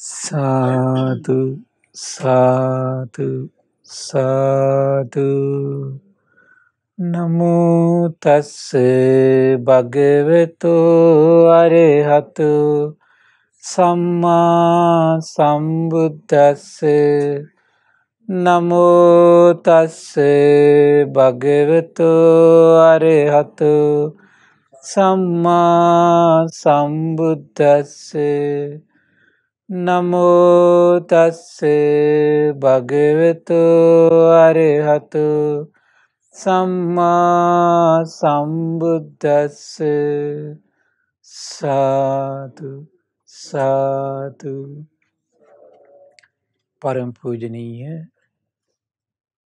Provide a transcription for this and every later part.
සාදු සාදු සාදු නමුතස්ස භගවෙතු අරහතු සම්මා සම්බුද්ධස්ස නමුතස්ස භගවෙතු අරහතු සම්මා සම්බුද්ධස්සේ නමුතස්ස භගවෙතු අරහතු සම්මා සම්බුද්ධස්ස සාතු සාතු පරම්පූජනීය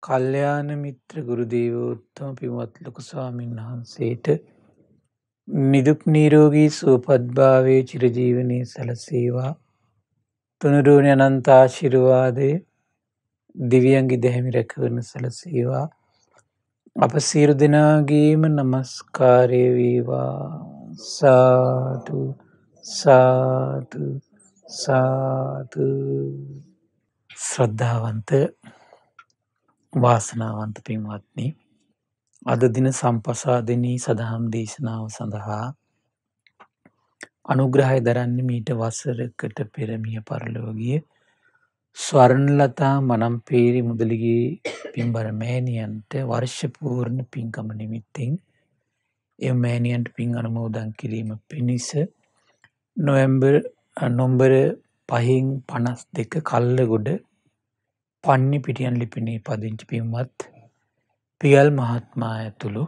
කල්්‍යයාන මිත්‍ර ගුරුදේවෝත්තම පිමත් ලොකු ස්වාමීන් වහන්සේට නිදුක් නීරෝගී සූපත්භාවේ චිරජීවනය සැලසේවා තුනුරුවන අනන්ත ආශිරුවාදය දිවියන්ගේ දැහැමි රැකවරන සැලසීවා අප සීරු දෙනාගේම නමස්කාරයවීවා සාතු සාතු සාතු ශ්‍රද්ධාවන්ත වාසනාවන්ත පින්වත්නි අද දින සම්පසාදනී සදහම් දේශනාව සඳහා අනුග්‍රහය දරන්න මීට වසරකට පෙරමිය පරලෝගිය ස්වරණලතා මනම්පේරි මුදලිගේ පින්බර මෑණියන්ට වර්ෂපූර්ණ පින්කම නිමිත්තෙන් එ මෑණියන්ට පින් අනමෝදන් කිරීම පිණිස නොවම්බර් නොම්බර පහින් පනස් දෙක කල්ලගොඩ පන්නේ පිටියන් ලිපිනේ පදිංචි පින්වත් පියල් මහත්මා ඇතුළු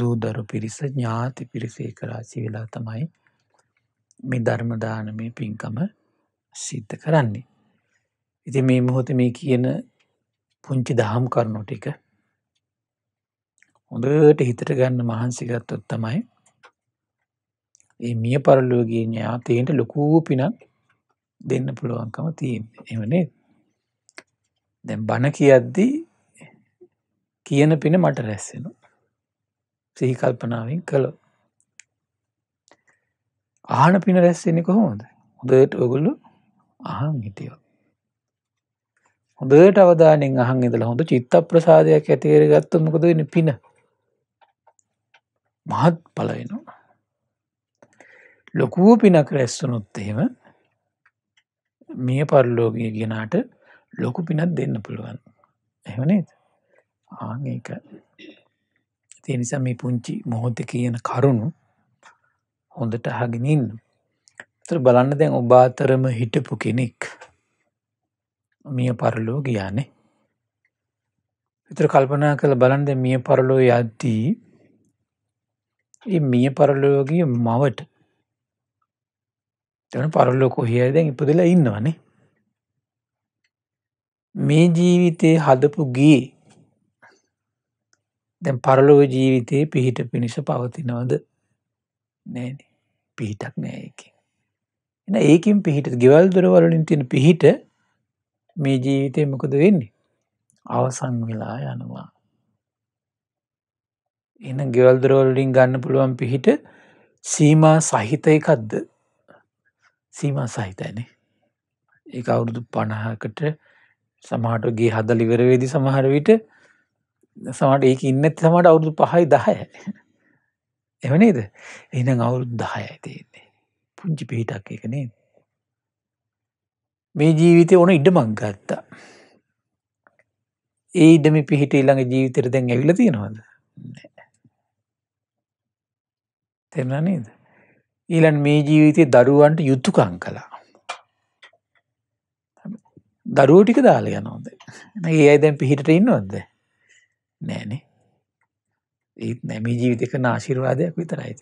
දූදරු පිරිස ඥාති පිරිසේ කරාසි වෙලා තමයි මේ ධර්ම දානමය පින්කම සිද්ධ කරන්නේ. ඉති මේ මොහොත මේ කියන පුංචි දහම් කරනු ටික හොඳට හිතට ගන්න මහන්සිගත්තොත් තමයි ඒ මිය පරලෝගේ ඥාතයන්ට ලොකූ පිනක් දෙන්න පුළුවන්කම තියෙන් එමනේ දැම් බණ කියද්දී කියන පින මට රැස්සෙනු සිහිකල්පනාවෙන් කළොත් ආහන පින රැස්සෙන්නේ කොහොමද හොදට ඔගොල්ලු අහන් හිටියෝ. හොදට අවධානෙන් අහන් ඉදල හොඳ චිත්ත ප්‍රසාධයක් ඇතිකර ගත්ත මොකද වෙන පින මහත් පලවෙනවා. ලොකූ පිනක් රැස්සුනුත් එහෙම මිය පරලෝගය ගෙනාට ලොකු පිනත් දෙන්න පුළුවන් එහනේද ආක තිනිසා මේ පුංචි මොහොත කියන කරුණු හොඳට අහගෙන ඉන්න. තර බලන්න දැන් ඔබ අතරම හිටපු කෙනෙක් මිය පරලෝ ගියානේ. විතර කල්පනා කළ බලන්ද මිය පරලෝ යද්දී මිය පරලෝගිය මවට තන පරලෝකො හියදැන් ඉපදලා ඉන්නවානේ. මේ ජීවිතයේ හදපු ගේ දැන් පරලොව ජීවිතයේ පිහිට පිණිස පවතිනවද නෑ පිහිටක් නෑ එක එන ඒකින් පිහිට ගෙවල් දොරවලින් තියෙන පිහිට මේ ජීවිතය මොකද වෙන්නේ අවසන් වෙලා යනවා එන ගෙවල් දොරවලින් ගන්න පුළුවන් පිහිට සීමා සහිත එකක්ද සීමා සහිතයනේ ඒ අවුරුදු පණහකට සමහටගේ හදලිවරවේදි සමහර විට සමට ඒක ඉන්නත් සමට අවුරුදු පහයි දහය එහෙම නේද? එහෙනම් අවුරුදු 10යි තියෙන්නේ. පුංචි පිටක් එක නේද? මේ ජීවිතේ ඕන ඉඩමක් ගත්තා. ඒ ඉඩම පිහිට ඊළඟ ජීවිතේට දැන් ඇවිල්ලා තියෙනවද? තේරුණා නේද? ඊළඟ මේ ජීවිතේ දරුවන්ට යුතුයකම් කළා. දරුවෝ ටික දාලා යනවද? නැගී අය දැන් පිහිටට ඉන්නවද? නෑනේ. ඒත් නැ මේ ජීවිත කරන ආශිර්වාදයක් විතරයිද.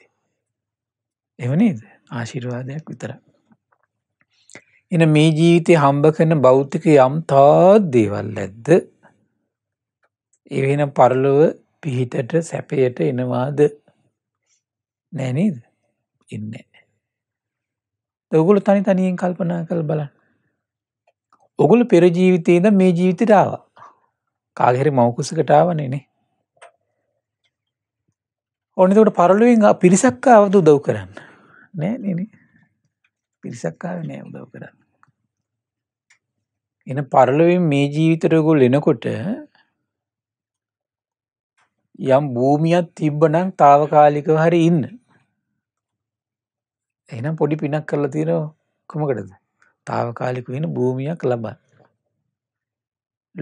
එවනේද ආශිර්වාදයක් විතර. එන මේ ජීවිතය හම්බ කරන බෞද්ධික යම් තාත් දේවල් ඇද්ද එවෙන පරලොව පිහිටට සැපයට එනවාද නැනේද එන්න. ඔගුල තනි තනියෙන් කල්පනා කළ බලන්න. ඔගුල පෙරජීවිතයේද මේ ජීවිතටාව කාගෙරි මවකුසකටාව නෙනේ ඕනතකට පරලුවෙන් පිරිසක්ක අවද උදව් කරන්න නෑ නන පිරිසක්කාව නෑ උදව් කරන්න එන පරලුවෙන් මේ ජීවිතරගොල් එනකොට යම් භූමියත් තිබ්බනම් තාවකාලිකව හරි ඉන්න එනම් පොඩි පිනක් කරලා තියෙන කොමකටද තාවකාලික වෙන භූමියක් ලබන්න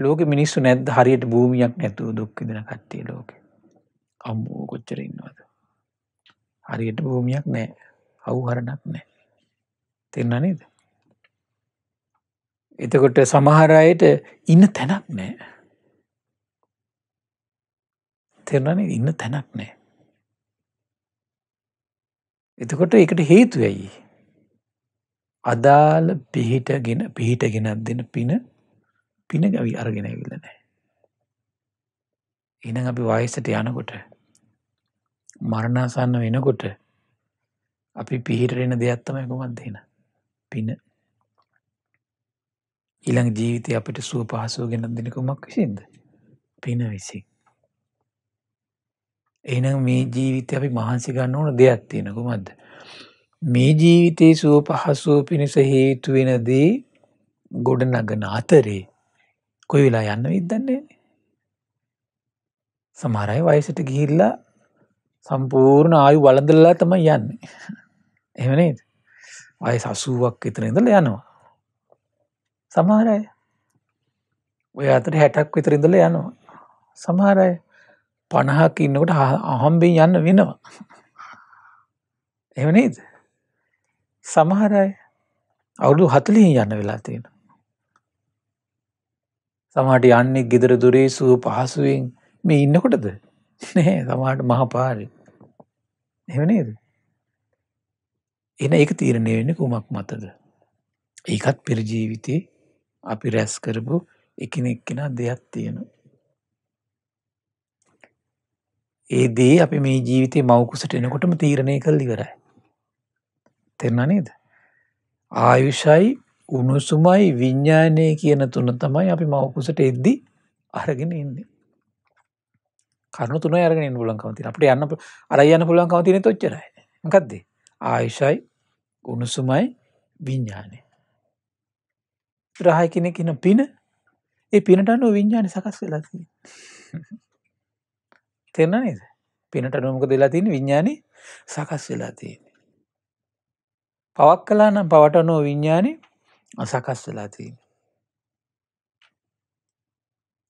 ලෝක මිනිස්සු නැද හරියට භූමියක් නැතුව දුක්විදින කට්ටිය ලෝකේ අම්මෝ කොච්චර ඉන්නවද? හරියට භූමියක් නැහැ. අවහරණක් නැහැ. තේරුණා නේද? එතකොට සමහර අයට ඉන්න තැනක් නෑ. තෙරණනේ ඉන්න තැනක් නෑ. එතකොට එකට හේතු ඇයි. අදාළ පිහිටගෙන පිහිට ගෙනත් දෙන පින පින ගවි අරගෙන ඇවිල නෑ. එනම් අපි වයසට යනකොට මරණාසන්න වෙනකොට අපි පිහිටරෙන දෙයක්ත්තම ඇකුමත් දෙන පින ඉළං ජීවිතය අපට සුව පහසුව ගෙනත් දෙනකුමක් විසින්ද පින විසි එනම් මේ ජීවිතය අපි මහන්සි ගන්න ඕන දෙයක් තියෙනකුමක්ද මේ ජීවිතයේ සුව පහසුව පිණිස හේතුවෙනදී ගොඩ නගන අතරේ කොයි වෙලා යන්න විදන්නේ සමහරයි වයසට ගිහිල්ලා සම්පූර්ණ ආයු වලඳල්ලා තමයි යන්නේ. එහමනේ අය සසුවක් විතර ඉඳල යනවා. සමහරය ඔය අතට හැටක් විතර ඉඳල යනවා. සමහරය පණහක් ඉන්නකට අහම්බෙන් යන්න වෙනවා. එවනේද සමහරය අවුදු හතලින් යන්න වෙලා තියෙන. සමට යන්නේ ගෙදර දුරේ සුව පහසුවෙන් මේ ඉන්නකොටද නෑ සමහරට මහ පාරි. එහෙම නේද? එහෙනම් ඒක තීරණය වෙන්නේ කුමක් මතද? ඒකත් පෙර ජීවිතේ අපි රැස් කරපු එකිනෙක කෙනා දෙයක් තියෙනවා. ඒ දේ අපි මේ ජීවිතේ මවකුසට එනකොටම තීරණය කළ ඉවරයි. තේරුණා නේද? ආයුෂයි උණුසුමයි විඤ්ඤාණය කියන තුන තමයි අපි මවකුසට එද්දී අරගෙන ඉන්නේ. කරුණු තුන අරගෙන ඉන්න පුළුවන්කම තියෙන. අපිට යන්න අරයි යන්න පුළුවන්කම තියෙන තොච්චරයි. මොකද්ද? ආයෂයි උණුසුමයි විඥානය. රහයි කෙනෙක් ඉන පින ඒ පිනට අනුව විඥානය සකස් වෙලා තියෙන්නේ. තේරෙනව නේද? පිනට අනුව මොකද වෙලා තියෙන්නේ? විඥානය සකස් වෙලා තියෙන්නේ. පවක් කළා නම් පවට අනුව විඥානය සකස් වෙලා තියෙන්නේ.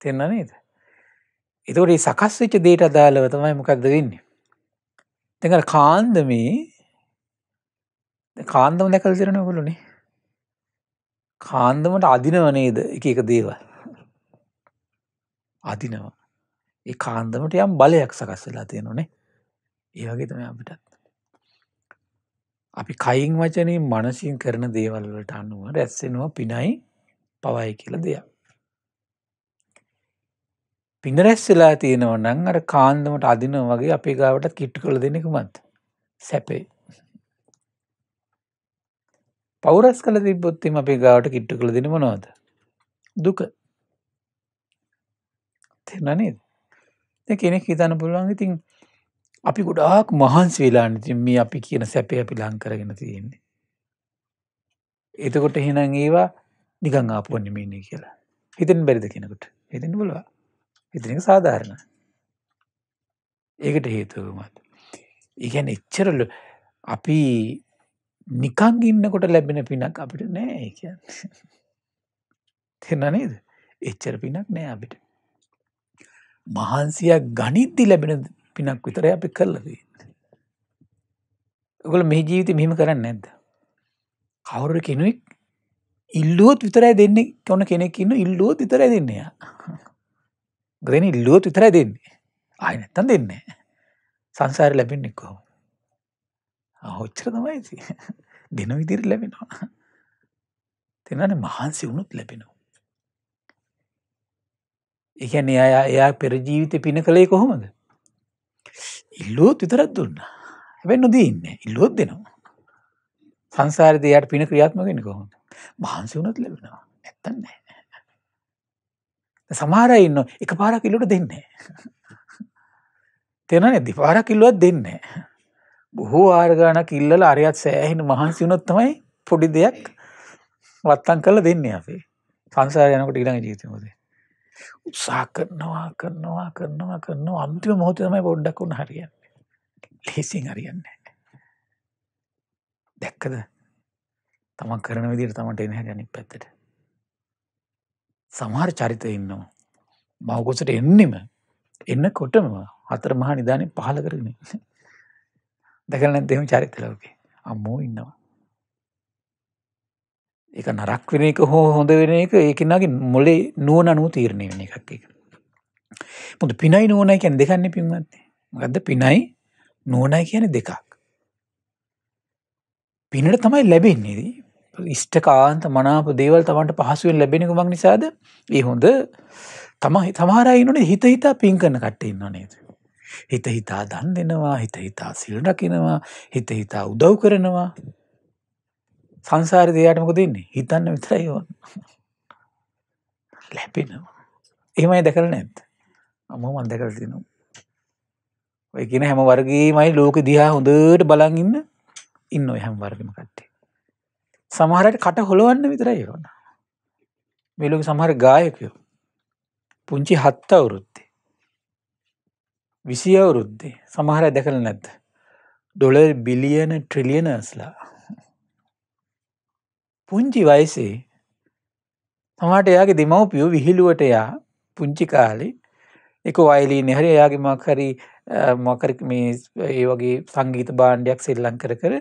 තේරෙනව නේද? එතකොට සකස් වෙච්ච දේට අදාළව තමයි මොකක්ද වෙන්නේ. දැන් කාන්ද මේ කාන්දම දැකලා තියෙන ඔයගොල්ලෝනේ. කාන්දමට අදිනව නේද එක එක දේවල්. අදිනව. ඒ කාන්දමට යම් බලයක් සකස් වෙලා තියෙනනේ. ඒ වගේ තමයි අපිටත්. අපි කයින් වචනින් මනසින් කරන දේවල් වලට අනුව රැස් වෙනවා පිනයි පවයි කියලා දෙයක්. පිඳරැස් වෙලා තියෙනව නං අර කාන්දමට අදින වගේ අපේ ගාවට කිට්ට කළ දෙනෙක මත් සැපේ. පෞරස් කළ තිබොත්තිම අපේ ගාවට කිට්ට කළ දෙන මොනවද. දුක තෙරනනේද කෙනෙක් හිතන්න පුළුවන් ඉතින් අපි ගොඩාක් මහන්සි වෙලාන්න තින් මේ අපි කියන සැපය අපි ලංකරගෙන තියෙන්නේ. එතකොට එහෙනම් ඒවා නිගං ආපුුවන්නමින්නේ කියලා හිතන් බැරිද කෙනකට හිතෙන් බලවා හිතන එක සාධාරණ. ඒකට හේතුව මත. ඉගැන එච්චරල අපි නිකං ඉන්නකොට ලැබෙන පිනක් අපිට නෑ ඒ කියන්න. තෙන්න නේද එච්චර පිනක් නෑ අපිට. මහන්සියක් ගනිද්දි ලැබෙන පිනක් විතර අපි කරලදී. ඔගොල මේ ජීවිත මෙහිම කරන්න නැද්ද. කවුර කෙනුවෙක් ඉල්ලුවොත් විතරයි දෙන්නේ කොන කෙනෙක් ඉන්න ඉල්ලුවොත් විතරයි දෙන්නේයා. ග්‍රෙන ඉල්ලුවත් විතරයි දෙන්නේ ආය නැත්තන් දෙන්නේ සංසාර ලැබෙන්නේ කොහොම හොච්චර තමයි ඉති දෙන විදිහට ලැබෙනවා තේනවනේ මහන්සි වුණොත් ලැබෙනවා ඒ කියන්නේ එයා එයා පෙර ජීවිතේ පින කළේ කොහොමද ඉල්ලුවත් විතරක් දුන්නා හැබැයි නොදී ඉන්නේ ඉල්ලුවත් දෙනවා සංසාරේදී එයාට පින ක්‍රියාත්මක වෙන්නේ කොහොමද මහන්සි වුණොත් ලැබෙනවා නැත්තම් නෑ සමහර ඉන්න එක පාරක් ඉල්ලට දෙන්නේ. තෙනන දිපාරක් ඉල්ලුවත් දෙන්නේ. බොහෝ ආර්ගානක් ඉල්ලල අරයත් සෑහෙන මහන්සි වුණොත් තමයි පොඩි දෙයක් වත්තන් කල දෙන්නේ අපේ සංසාර යනකට ඉළඟ ජීතමදේ. උත්සා කරනවා කරනවා කරනවා කරනවා අන්තිම මොහොත තමයි පොඩ්ඩක් වුණ හරියන්නේ. ලේසින් හරියන්නේ. දැක්කද තමන් කරන විදිට තමට එන හැගනි පැත්තට සමහර චරිත ඉන්නවා. මවකොසට එන්නෙම එන්න කොටම හතර මහා නිධානය පහල කරන දැකන දෙම චරිතලෝකේ අම්මෝ ඉන්නවා. එක නරක් වෙන එක හෝ හොඳ වෙන එක ඒකෙනගේ මොලේ නුවන අනුව තීරණය වෙන එකක් එක. පුද පිනයි නුවනයි කැන් දෙකන්න පින්වත්තේ ගද පිනයි නුවනයි කියන දෙකක්. පිනට තමයි ලැබෙන්නේදී ඉෂ්ටකාන්ත මනාප දේවල් තමන්ට පහසුවෙන් ලැබෙන ගුමක් නිසාද ඒ හොඳ තමයි තමාරයිනනේ හිත හිතා පින් කරන කට්ටඉන්න නේද. හිත හිතා දන් දෙනවා හිත හිතා සිල්ඩකිනවා හිත හිතා උදව් කරනවා සංසාර දෙයාටමක දෙන්නේ හිතන්න විතරයි ඕන්න ලැපෙනවා එහමයි දැකර නැත්ත අම මන් දැකර තිනවා ඔය කියන හැම වර්ගේ මයි ලෝක දිහා හොඳට බලන්ඉන්න ඉන්න හැම් වර්ගම කට්ටේ සමහරයට කට හොළවන්න විතරයි ඕන මෙලොක සමහර ගායකයෝ පුංචි හත්ත අවුරුද්දේ විසිය අවුරුද්දේ සමහර දැකළ නැද්ද ඩොල බිලියන ට්‍රිලියනස්ලා පුංචි වයිසේ තමාට එයාගේ දෙමවපියෝ විහිළුවට එයා පුංචි කාලි එක වයිලී නෙහර එයාගේ මක්හරි මකර මේ ඒ වගේ සංගීත බාණ්ඩයක් සෙල්ලං කර කර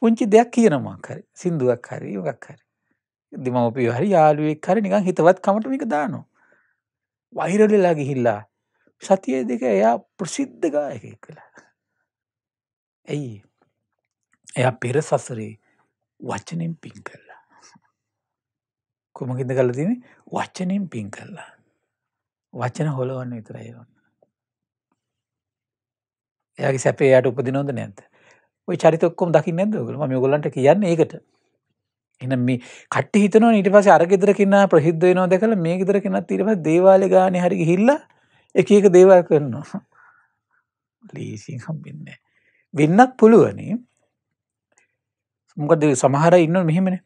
පුංචි දෙයක් කියනමක් හරි සිින්දුවක් හරි ගක් හරි දෙමවපිය හරි යාලුවෙක් හරි නිකං හිතවත් කමට මේක දානවා. වෛරලලා ගිහිල්ලා සතිය දෙක එයා ප්‍රසිද්ධගායක කළා. ඇයි එයා පෙර සසරේ වචනෙන් පින් කරලා. කුමකින්ද කල තින වචනෙන් පින් කරලා. වචන හොලවන්න විතරයි ඔන්න. එයාගේ සැපේ යට උපදිනොද නැත. ඔය චරිතක්කොම් දකි නැද ගලම මේගොලන්ට කියන්න ඒකට එන මේ කට හිතන ඉට පස අරගෙදරකින්න ප්‍රහිද්ධ වෙනවා දැකළ මේ ගෙදරකින්න තිරව දේවාල ගාන හරි හිල්ල එක එක දේවල් කරනවා ලීසින් හම්බින්න වෙන්නක් පුළුවනි මොකද සමහර ඉන්න මෙහෙමන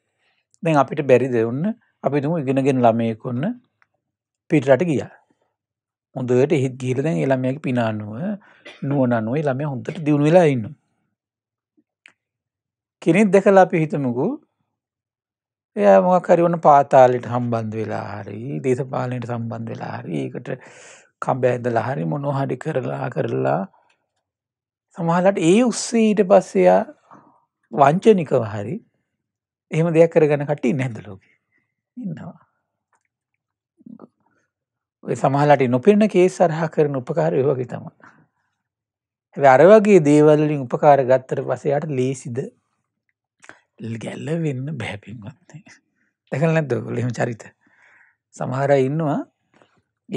දැන් අපිට බැරි දෙවන්න අපි තුම ඉගෙනගෙන ළමයකොන්න පිටරට ගියා හොඳට හිත් ගීලදැන් එළමයක පිනානුව නුවනනුව ළමය හොඳට දියුණු වෙලා ඉන්නවා කෙනෙක් දැකලා අපි හිතමකු එය මොකකරවන පාතාලට හම්බන්ධ වෙලා හරි දේශපාලනයට සම්බන්ධ වෙලා හරි ඒකට කම්බෑඇදල හරි මොනොහඩි කරලා කරලා සමහලට ඒ උස්සේ ඊට පස්සයා වංචනිකව හරි එහෙම දෙයක් කරගන කටි නැද ලෝක ඉන්නවා ඔය සමහලට නොපෙන්න කේ සරහා කරන උපකාර යෝග තමන්න ඇ අරවගේ දේවල්ලින් උපකාර ගත්තර පසයාට ලේසිද ගැල්ලවෙන්න බෑ පින්වත්නි. දැකලා නැද්ද ඔයගොල්ලෝ එහෙම චරිත? සමහර අය ඉන්නවා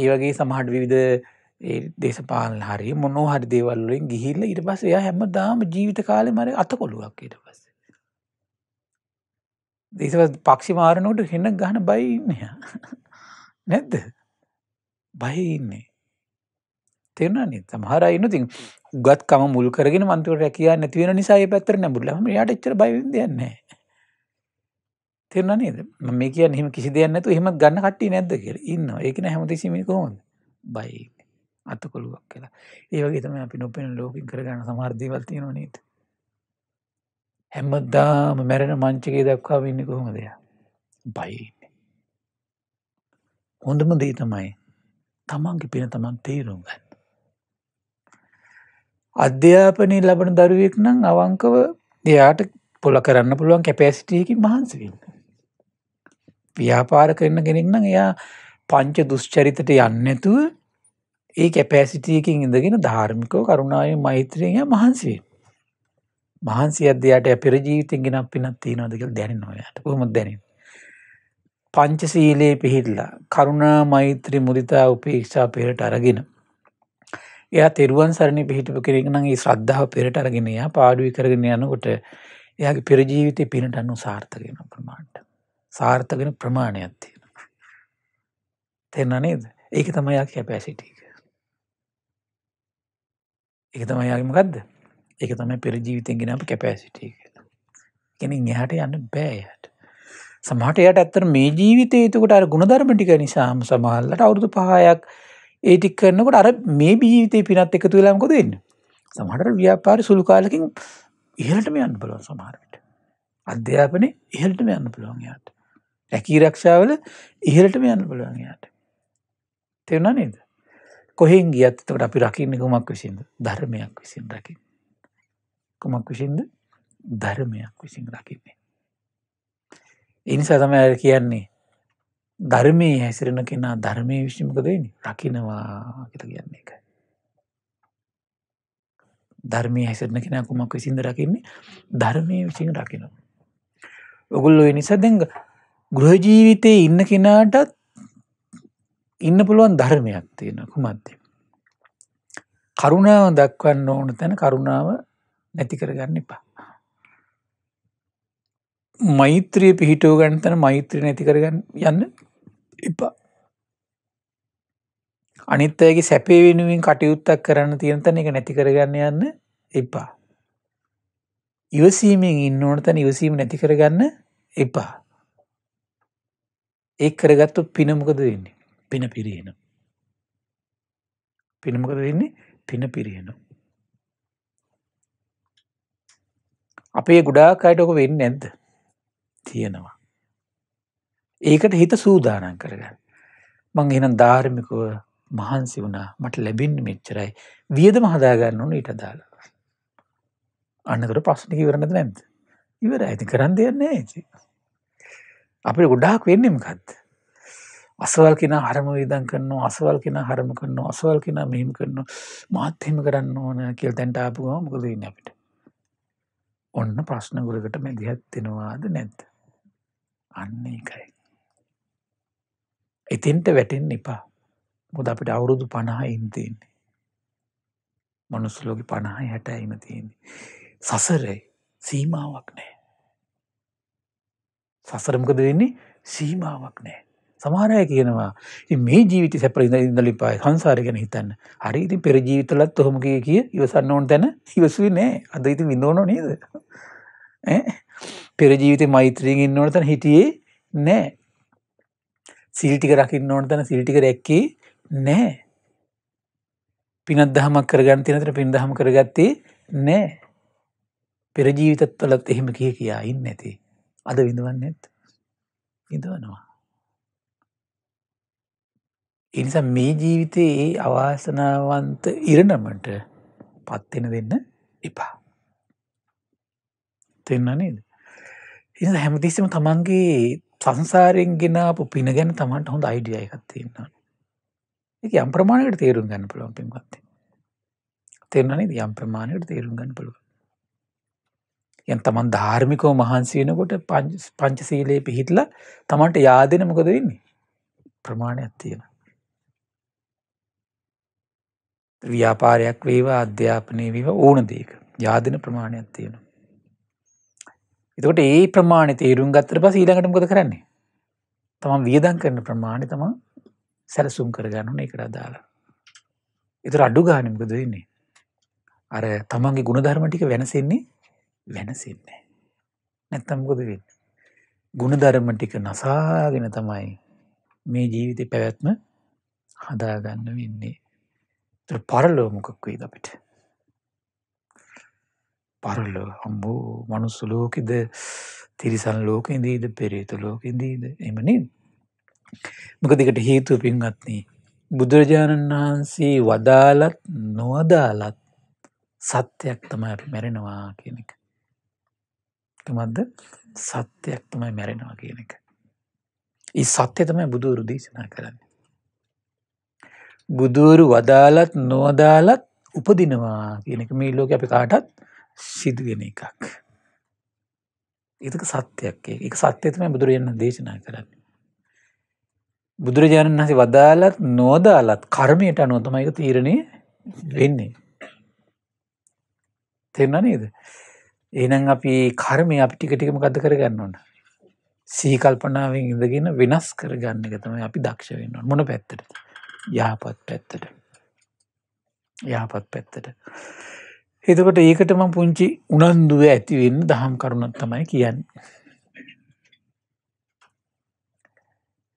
ඒ වගේ සමහර විවිධ ඒ දේශපාලන හරිය මොනෝ හරි දේවල් වලින් ගිහිල්ලා ඊට පස්සේ එයා හැමදාම ජීවිත කාලෙම අර අතකොලුවක් ඊට පස්සේ. ඊට පස්සේ මාරනකොට හෙන ගහන බයි ඉන්නේ. නැද්ද? බයි ඉන්නේ. තේරුණා නේද? සමහර අය ඉන්නවා ගත්කම මුල් කරගෙන මන්තුවට රැකයා නැතිවෙන නිසා පැත්තර නැබුලම යාට එච්චර බයිද දෙන්නේ තෙරන නේද මේ කිය හෙම කිසි දෙයන්නතු හෙම ගන්න කට්ටි නැද්ද කියෙ ඉන්න ඒකන හැමතිසිමි කොහොද බයි අත්තකොළුවක් කියලා ඒවගේ තම අපි නොපෙන ලෝකින් කරගන්න සමාර්ධීවල්තියන නීත හැම්මදදාම මැරෙන මංචකේ දක්වා වෙන්න කොහොම දෙය බයි හොඳම දේ තමයි තමන්ගේ පෙන තමන් තේරුම් ගන්න අධ්‍යාපනය ලබන දරුවෙක් නම් අවංකව එයාට පොල කරන්න පුළුවන් කැපෑසිටියකි මහන්සවෙන්න. ව්‍යාපාර කරන්න කෙනෙක්නම් එයා පංච දුෂ්චරිතට යන්නතුව ඒ කැපෑසිටියකින් ඉඳගෙන ධාර්මිකෝ කරුණාව මෛත්‍රයෙන් මහන්සේ. මහන්සි අධ්‍යයාට පෙරජීවිතගෙන පිනත් තිනොදක දැන නොයට හොම දැනින්. පංචසීලයේ පිහිටලා කරුණා මෛත්‍රී මුදිතා උපේක්ෂා පෙරට අරගෙන එයා තෙරුවන් සරණ පිහිටපු කෙනෙක් නම් ඒ ශ්‍රද්ධාව පෙරට අරගෙන එයා පාඩුවි කරගෙන යනකොට එයාගේ පෙරජීවිතය පිනට අන්නු සාර්ථකෙන ප්‍රමාණ්ට සාර්ථකෙන ප්‍රමාණයක් තියෙන. තෙන්න නේද ඒක තමයියා කැපෑසිටක. එක තමයියාගේ මකක්ද එක තමයි පෙරජීවිතයගෙන අප කැපෑසිටක. කෙනින් එහට යන්න බෑයට. සමහට යට ඇත්තර මේ ජීවිතය තුකට අර ගුණධර්මටික නිසාම සමහල්ලට අවුරුදු පහයක් ඒටික් කරනකට අර මේ බීවිතය පිනත් එකතු වෙලාම්කොද වෙන්න සමහට ව්‍යාපාර සුළු කාලකින් ඉහලටම යන්න පුළුවන් සමහරට අධ්‍යාපනය ඉහලටම යන්න පුළුවන්යාට ඇකී රක්ෂාවල ඉහලටම යන්න පුළුවන්යාට තෙවුණා නේද කොහෙන් ගියත්තකට අපි රකින්න කුමක් විසින්ද ධර්මයක් විසින් රකින්න කුමක් විසින්ද ධර්මයක් විසින් රකින්නේ එනිසා තමයි කියන්නේ ධර්මයේ හැසිරෙන කෙනා ධර්මය විශ්ිමකදන රකිනවා කියල කියන්නේ එක. ධර්මය හැසිරන කෙන කුමක් විසින්ද රකින්නේ ධර්මය විසින් රකිනවා. ඔගුල්ලො නිසා දැග ගෘහජීවිතය ඉන්න කෙනාටත් ඉන්න පුළුවන් ධර්මයක් තියෙන කුමත්දේ. කරුණාව දක්වන්න ඕන තැන කරුණාව නැති කරගන්න එපා. මෛත්‍රය පිහිටෝ ගන්තන මෛත්‍රය නැති කරගන්න යන්න එපා. අනිත් අයගේ සැපේ වෙනුවෙන් කටයුත්තක් කරන්න තියෙනතන එක නැති කරගන්න යන්න එපා. ඉවසීමෙන් ඉන්න ඕනතන ඉවසීම නැති කරගන්න එපා. ඒ කරගත්තු පිනමකද වෙන්නේ පින පිරිහෙන. පිනමකද වෙන්නේ පින පිරිහෙන. අපේ ගුඩාකායට ඔක වෙන්න නැද්ද තියෙනවා. ඒකට හිත සූදානන් කරගන්න. මං එනම් ධාර්මිකව මහන්සි වුණා මට ලැබින් මෙච්චරයි වියද මහදාගන්න ඕන ඊට දාලා. අන්නකට ප්‍රශ්නික වරණද නැම්ත. ඉවර ඇති කරන්න දෙයන්නේ ඇති. අපි ගොඩාක් වෙන්නමකත්. අසවල් කෙන හරම විදන් කරන්න අසවල් කෙන හරම කරන්න අසවල් කෙන මෙහිම කරන්න මාත්‍යම කරන්න ඕන කියල් තැන්ට ආපුවා මොකදන්න අපිට. ඔන්න ප්‍රශ්නගුලකට මැදිහත් වෙනවාද නැත්ත. අන්න එකයි. එතින්ට වැටෙන් එපා මුද අපිට අවුරුදු පණහා ඉන්තියන්නේ. මනුස්ලෝක පණහා හැට ඇයිම තියන්නේ. සසරේ සීමාවක් නෑ. සසරමකද වෙන්නේ සීමාවක් නෑ. සමහරය කියනවා මේ ජීවිත සැපරිද ඉදලිපායි සංසාරගෙන හිතන්න හරි ඉතින් පෙරජීවිතලත් ොහොමක කිය ඉවසන්න ඕන් තැන ඉවසුවේ නෑ අද ඉති විඳෝන නේද පෙරජීවිත මෛත්‍රීගෙන් ඕන තැන හිටියේ නෑ සිල්ටික රකින්න ඕන තන සිල්ටික රැක්කේ නෑ පිනත් දහමක් කරගන්න තිනතර පින් දහම කරගත්තේ නෑ පෙරජීවිතත්වලත් එහෙම කිය කියා ඉන්න ඇති අද විඳුවන්නෙත් ඉඳවනවා එනිසා මේ ජීවිතයේ ඒ අවාසනාවන්ත ඉරණමට පත්වෙන දෙන්න එපා තෙන්න නේද එ හැමතිස්සම තමන්ගේ සංසාරයෙන් ගෙනාපු පින ගැන තමන්ට හොඳ අයිඩිය එකත්තිෙන්න්න එක යම්ප්‍රමාණයට තේරුම් ගැන පුළුවන් පින්ගත්තේ තෙරන්නේ යම් ප්‍රමාණයට තේරුම් ගන්න පුළුව යන් තමන් ධාර්මිකෝ මහන්සේනකොට පංචසීලයේ පිහිටල තමන්ට යාදෙන මොකද වෙන්නේ ප්‍රමාණයක් තියෙන ව්‍යාපාරයක් වේවා අධ්‍යාපනය වීව ඕන දේක යාදන ප්‍රමාණයක් තියෙනවා එතකොට ඒ ප්‍රමාණය තේරුම් ගත්තර පස් ඊළඟට මොකද කරන්නේ තමන් වියදන් කරන ප්‍රමාණි තමන් සැලසුම් කරගන්නන එකට අදාලා එතර අඩු ගානමකද වෙන්නේ අර තමන්ගේ ගුණධර්මටික වෙනසෙන්නේ වෙනසින්නේ නැත්තම්කොද වෙන්න ගුණධර්ම ටික නසාගෙන තමයි මේ ජීවිතය පැවැත්ම හදාගන්න වෙන්නේ පරලෝමකක් වේද අපිට පරලෝ අම්බෝ මනුස්ස ලෝකෙද තිරිසන් ලෝකෙදීද පෙරේතු ලෝකෙදීද එමනින්. මොකදිකට හේතුව පින්ගත්නී. බුදුරජාණන් වහන්සේ වදාලත් නොවදාලත් සත්‍යයක් තමයි අපි මැරෙනවා කියන එක. තුමත්ද සත්‍යයක් තමයි මැරෙනවා කියන එක. ඒ සත්‍ය තමයි බුදුවරු දේශනා කරන්න. බුදුවරු වදාලත් නොවදාලත් උපදිනවා කියනක මේ ලෝක අපි කාටත් සිදුවෙන එකක්. ඒතක සත්‍යයක් එක සත්‍යය තමයි බුදුරජාණන් දේශනා කරන්න. බුදුරජාණන් වහසේ වදාලත් නෝදාලත් කර්මයට අනොතමයික තීරණය වෙන්නේ. තෙරන්න නේද. එනම් අපි කර්මය අපි ටික ටිකම ගත කරගන්න ඕන. සීකල්පනාවෙන් ඉඳගෙන වෙනස් කරගන්න එක තමයි අපි දක්ෂ වෙන්න මොන පැත්තට යහපත් පැත්තට යහපත් පැත්තට එතකොට ඒකටම පුංචි උනන්දුව ඇතිවෙන්න දහම් කරුණක් තමයි කියන්න.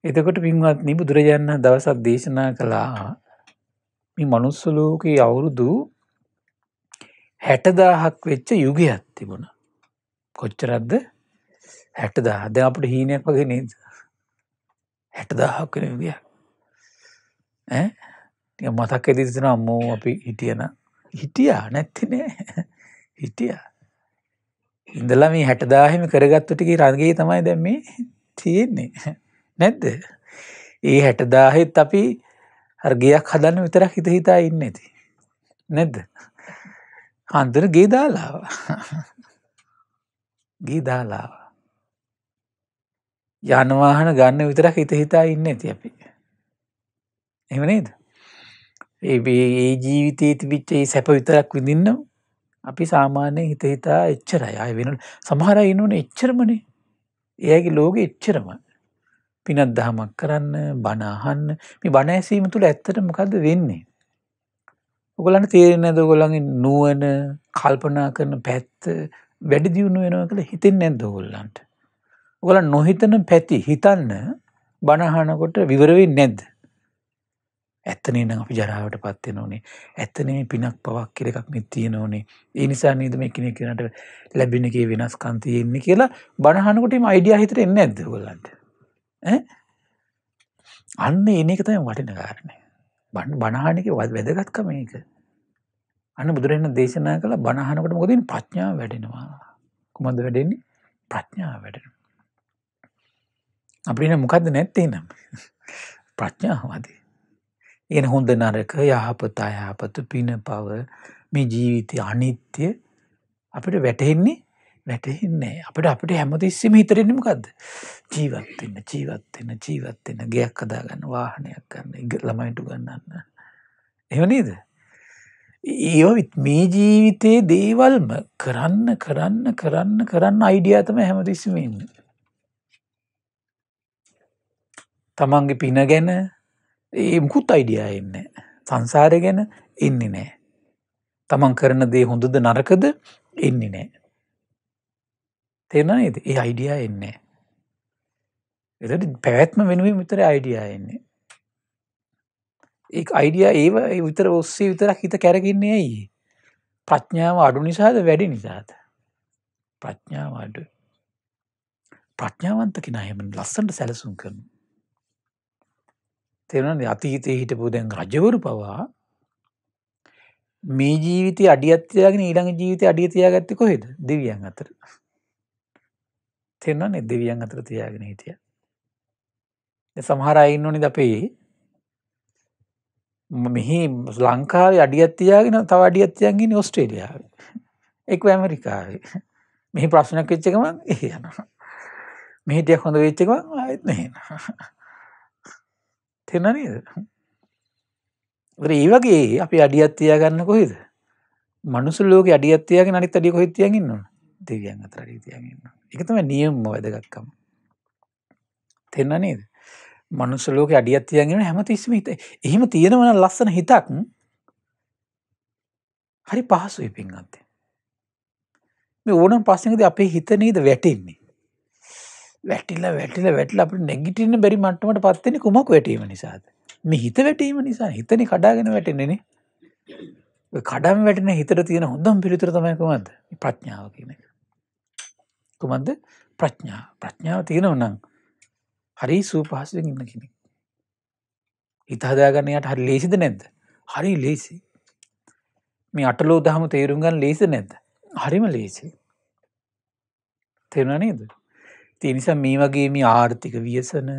එතකොට පින්වත්නි බුදුරජාණන් දවසත් දේශනා කළා මනුස්සලෝකයේ අවුරුදු හැටදාහක් වෙච්ච යුගයක් තිබුණ. කොච්චරද්ද හැටදා ද අපට හීනයක් වගේ නේද හැටදාහක් වෙන යුගයක් මතක් ඇදිසින අම්මෝ අපි හිටියනම් හිටියා නැත්ති නෑ හිටියා ඉඳලා මේ හැටදාහෙම කරගත්තුටික රන්ගේ තමයි දැම් මේ තියෙන්නේ නැද්ද ඒ හැටදාහෙත් අපි හර්ගයක් හදන්න විතරක් හිත හිතා ඉන්න ඇති නැද්ද අන්දර ගේදාලාව ගීදාලාව යනවාහන ගන්න විතරක් හිත හිතා ඉන්න ඇති අපි එමනේද ඒ ජීවිතයේ තිබිච්ච ඒ සැප විතරක් විඳන්න අපි සාමාන්‍යයෙන් හිත හිතා එච්චරයි අය වෙන සමහර ඉන්නවන එච්චරමනේ ඒගේ ලෝක එච්චරම පිනත් දහමක් කරන්න බනාහන්න මේ බණඇසීම තුළ ඇත්තට මොකද වෙන්නේ. ඔගලන්න තේරෙන ඇද ගොලඟ නුවන කල්පනා කරන පැත්ත වැඩි දියුණු වෙනවා කළ හිතෙන් නැද්ද ගොල්ලන්ට. ඔගල නොහිතන පැති හිතන්න බණහනකොට විවරවෙන් නැද්ද. ඇත්තනේ නම් අපි ජරාවට පත් වෙනෝනේ. ඇත්තනේ පිනක් පවක් කියලා එකක් මේ තියෙනෝනේ. ඒ නිසා නේද මේ කෙනෙක් කෙනාට ලැබෙන එකේ වෙනස්කම් තියෙන්නේ කියලා බණ අහනකොට මේ අයිඩියා හිතට එන්නේ නැද්ද ඔයගොල්ලන්ට? ඈ? අන්න එන එක තමයි වටින කාරණේ. බණ බණ අහන එකේ වැදගත්කම මේක. අන්න බුදුරජාණන් දේශනා කළ බණ අහනකොට මොකද වෙන්නේ? ප්‍රඥාව වැඩෙනවා. කොහොමද වැඩෙන්නේ? ප්‍රඥාව වැඩෙනවා. අපිට මොකද්ද නැත්තේ නම්? ප්‍රඥාවදී එන හොඳ නරක යහපත අයහපත පින පව මේ ජීවිතය අනිත්‍ය අපිට වැටහෙන්නේ වැටහින්නේ අපට අපට හැමතිස්සම හිතරෙන්නමකක්ද ජීවත්වෙන්න ජීවත්වෙන්න ජීවත්වෙන්න ගයක් කදාගන්න වාහනයක් ගන්න ඉග ළමයිටු ගන්නන්න. එවනේද. ඒවිත් මේ ජීවිතයේ දේවල්ම කරන්න කරන්න කරන්න කරන්න අයිඩියාතම හැමතිස්සමන්න. තමන්ගේ පින ගැන ඒ මුකුත් අයිඩියා එන්න සංසාරය ගැන එන්නේ නෑ. තමන් කරන දේ හොඳද නරකද එන්නේ නෑ. තෙරනනේද ඒ අයිඩියා එන්නේ. එතට පැවැත්ම වෙනුවේ විතර අයිඩියා එන්නේ. ඒ අයිඩියා ඒ විතර ඔස්සේ විතරක් හිත කැරගන්නේ ඇයි. ප්‍රඥාව අඩු නිසාද වැඩි නිසාද. ප්‍රඥාව අඩු. ප්‍රඥාවන්ත කෙනහෙම ලස්සට සැලසුම් කරනු. තෙරන අතීතය හිටපු දැන් රජවරු පවා මේ ජීවිතය අඩියත්්‍යයාගෙන ඊළඟ ජීවිතය අඩියතියා ගත්ත කොහෙද දෙවියන් අතර තෙරන්නේ දෙවියන් අතර තියාගෙන හිටිය සමහර අයින්න ඕනි දපේ මෙහි ලංකාව අඩියත්තියාගෙන තව අඩියත්තියන්ගෙන ඔස්ට්‍රේලියාව එක් ඇමරිකාව මෙහි ප්‍රශ්නයක් වෙච්චකම එහ යනවා මෙහිටියක් හොඳ වෙච්චකම ආයත් මෙහෙන තෙන නේද ඒ වගේ අපි අඩියත්තියා ගන්න කොහෙද මනුසුල්ලෝක අඩියත්තියගේ නනිත් අඩි කොහිත්තියගන්නවා දෙවියන් අතර අඩීතියගන්න එකතම නියම්ම වැදගක්කම තෙන්න නේද මනුස්සලෝක අඩියත්තියන්ගෙන හැමතිස්ම හිත එහෙම තියෙනවන ලස්සන හිතක් හරි පහසු ඉපින් අත්තේ මේ ඕනම් පස්සනකද අපේ හිත නේද වැටෙන්නේ වැටිලා වැටිලා වැටිලා අපිට නැගිටින්න බැරි මට්ටමට පත් වෙන්නේ කුමක් වැටීම නිසාද? මේ හිත වැටීම නිසා හිතනේ කඩාගෙන වැටෙන්නේ නේ. ඔය කඩම් වැටෙන හිතට තියෙන හොඳම පිළිතුර තමයි කුමක්ද? ප්‍රඥාව කියන එක. කුමක්ද? ප්‍රඥාව. ප්‍රඥාව තියෙනව නම් හරි සූපහසුවෙන් ඉන්න කෙනෙක්. හිත හදාගන්න යාට හරි ලේසිද නැද්ද? හරි ලේසි. මේ අටලෝ දහම තේරුම් ගන්න ලේසිද නැද්ද? හරිම ලේසි. තේරුණා නේද? තිනිසා මේ වගේ මේ ආර්ථික වියසන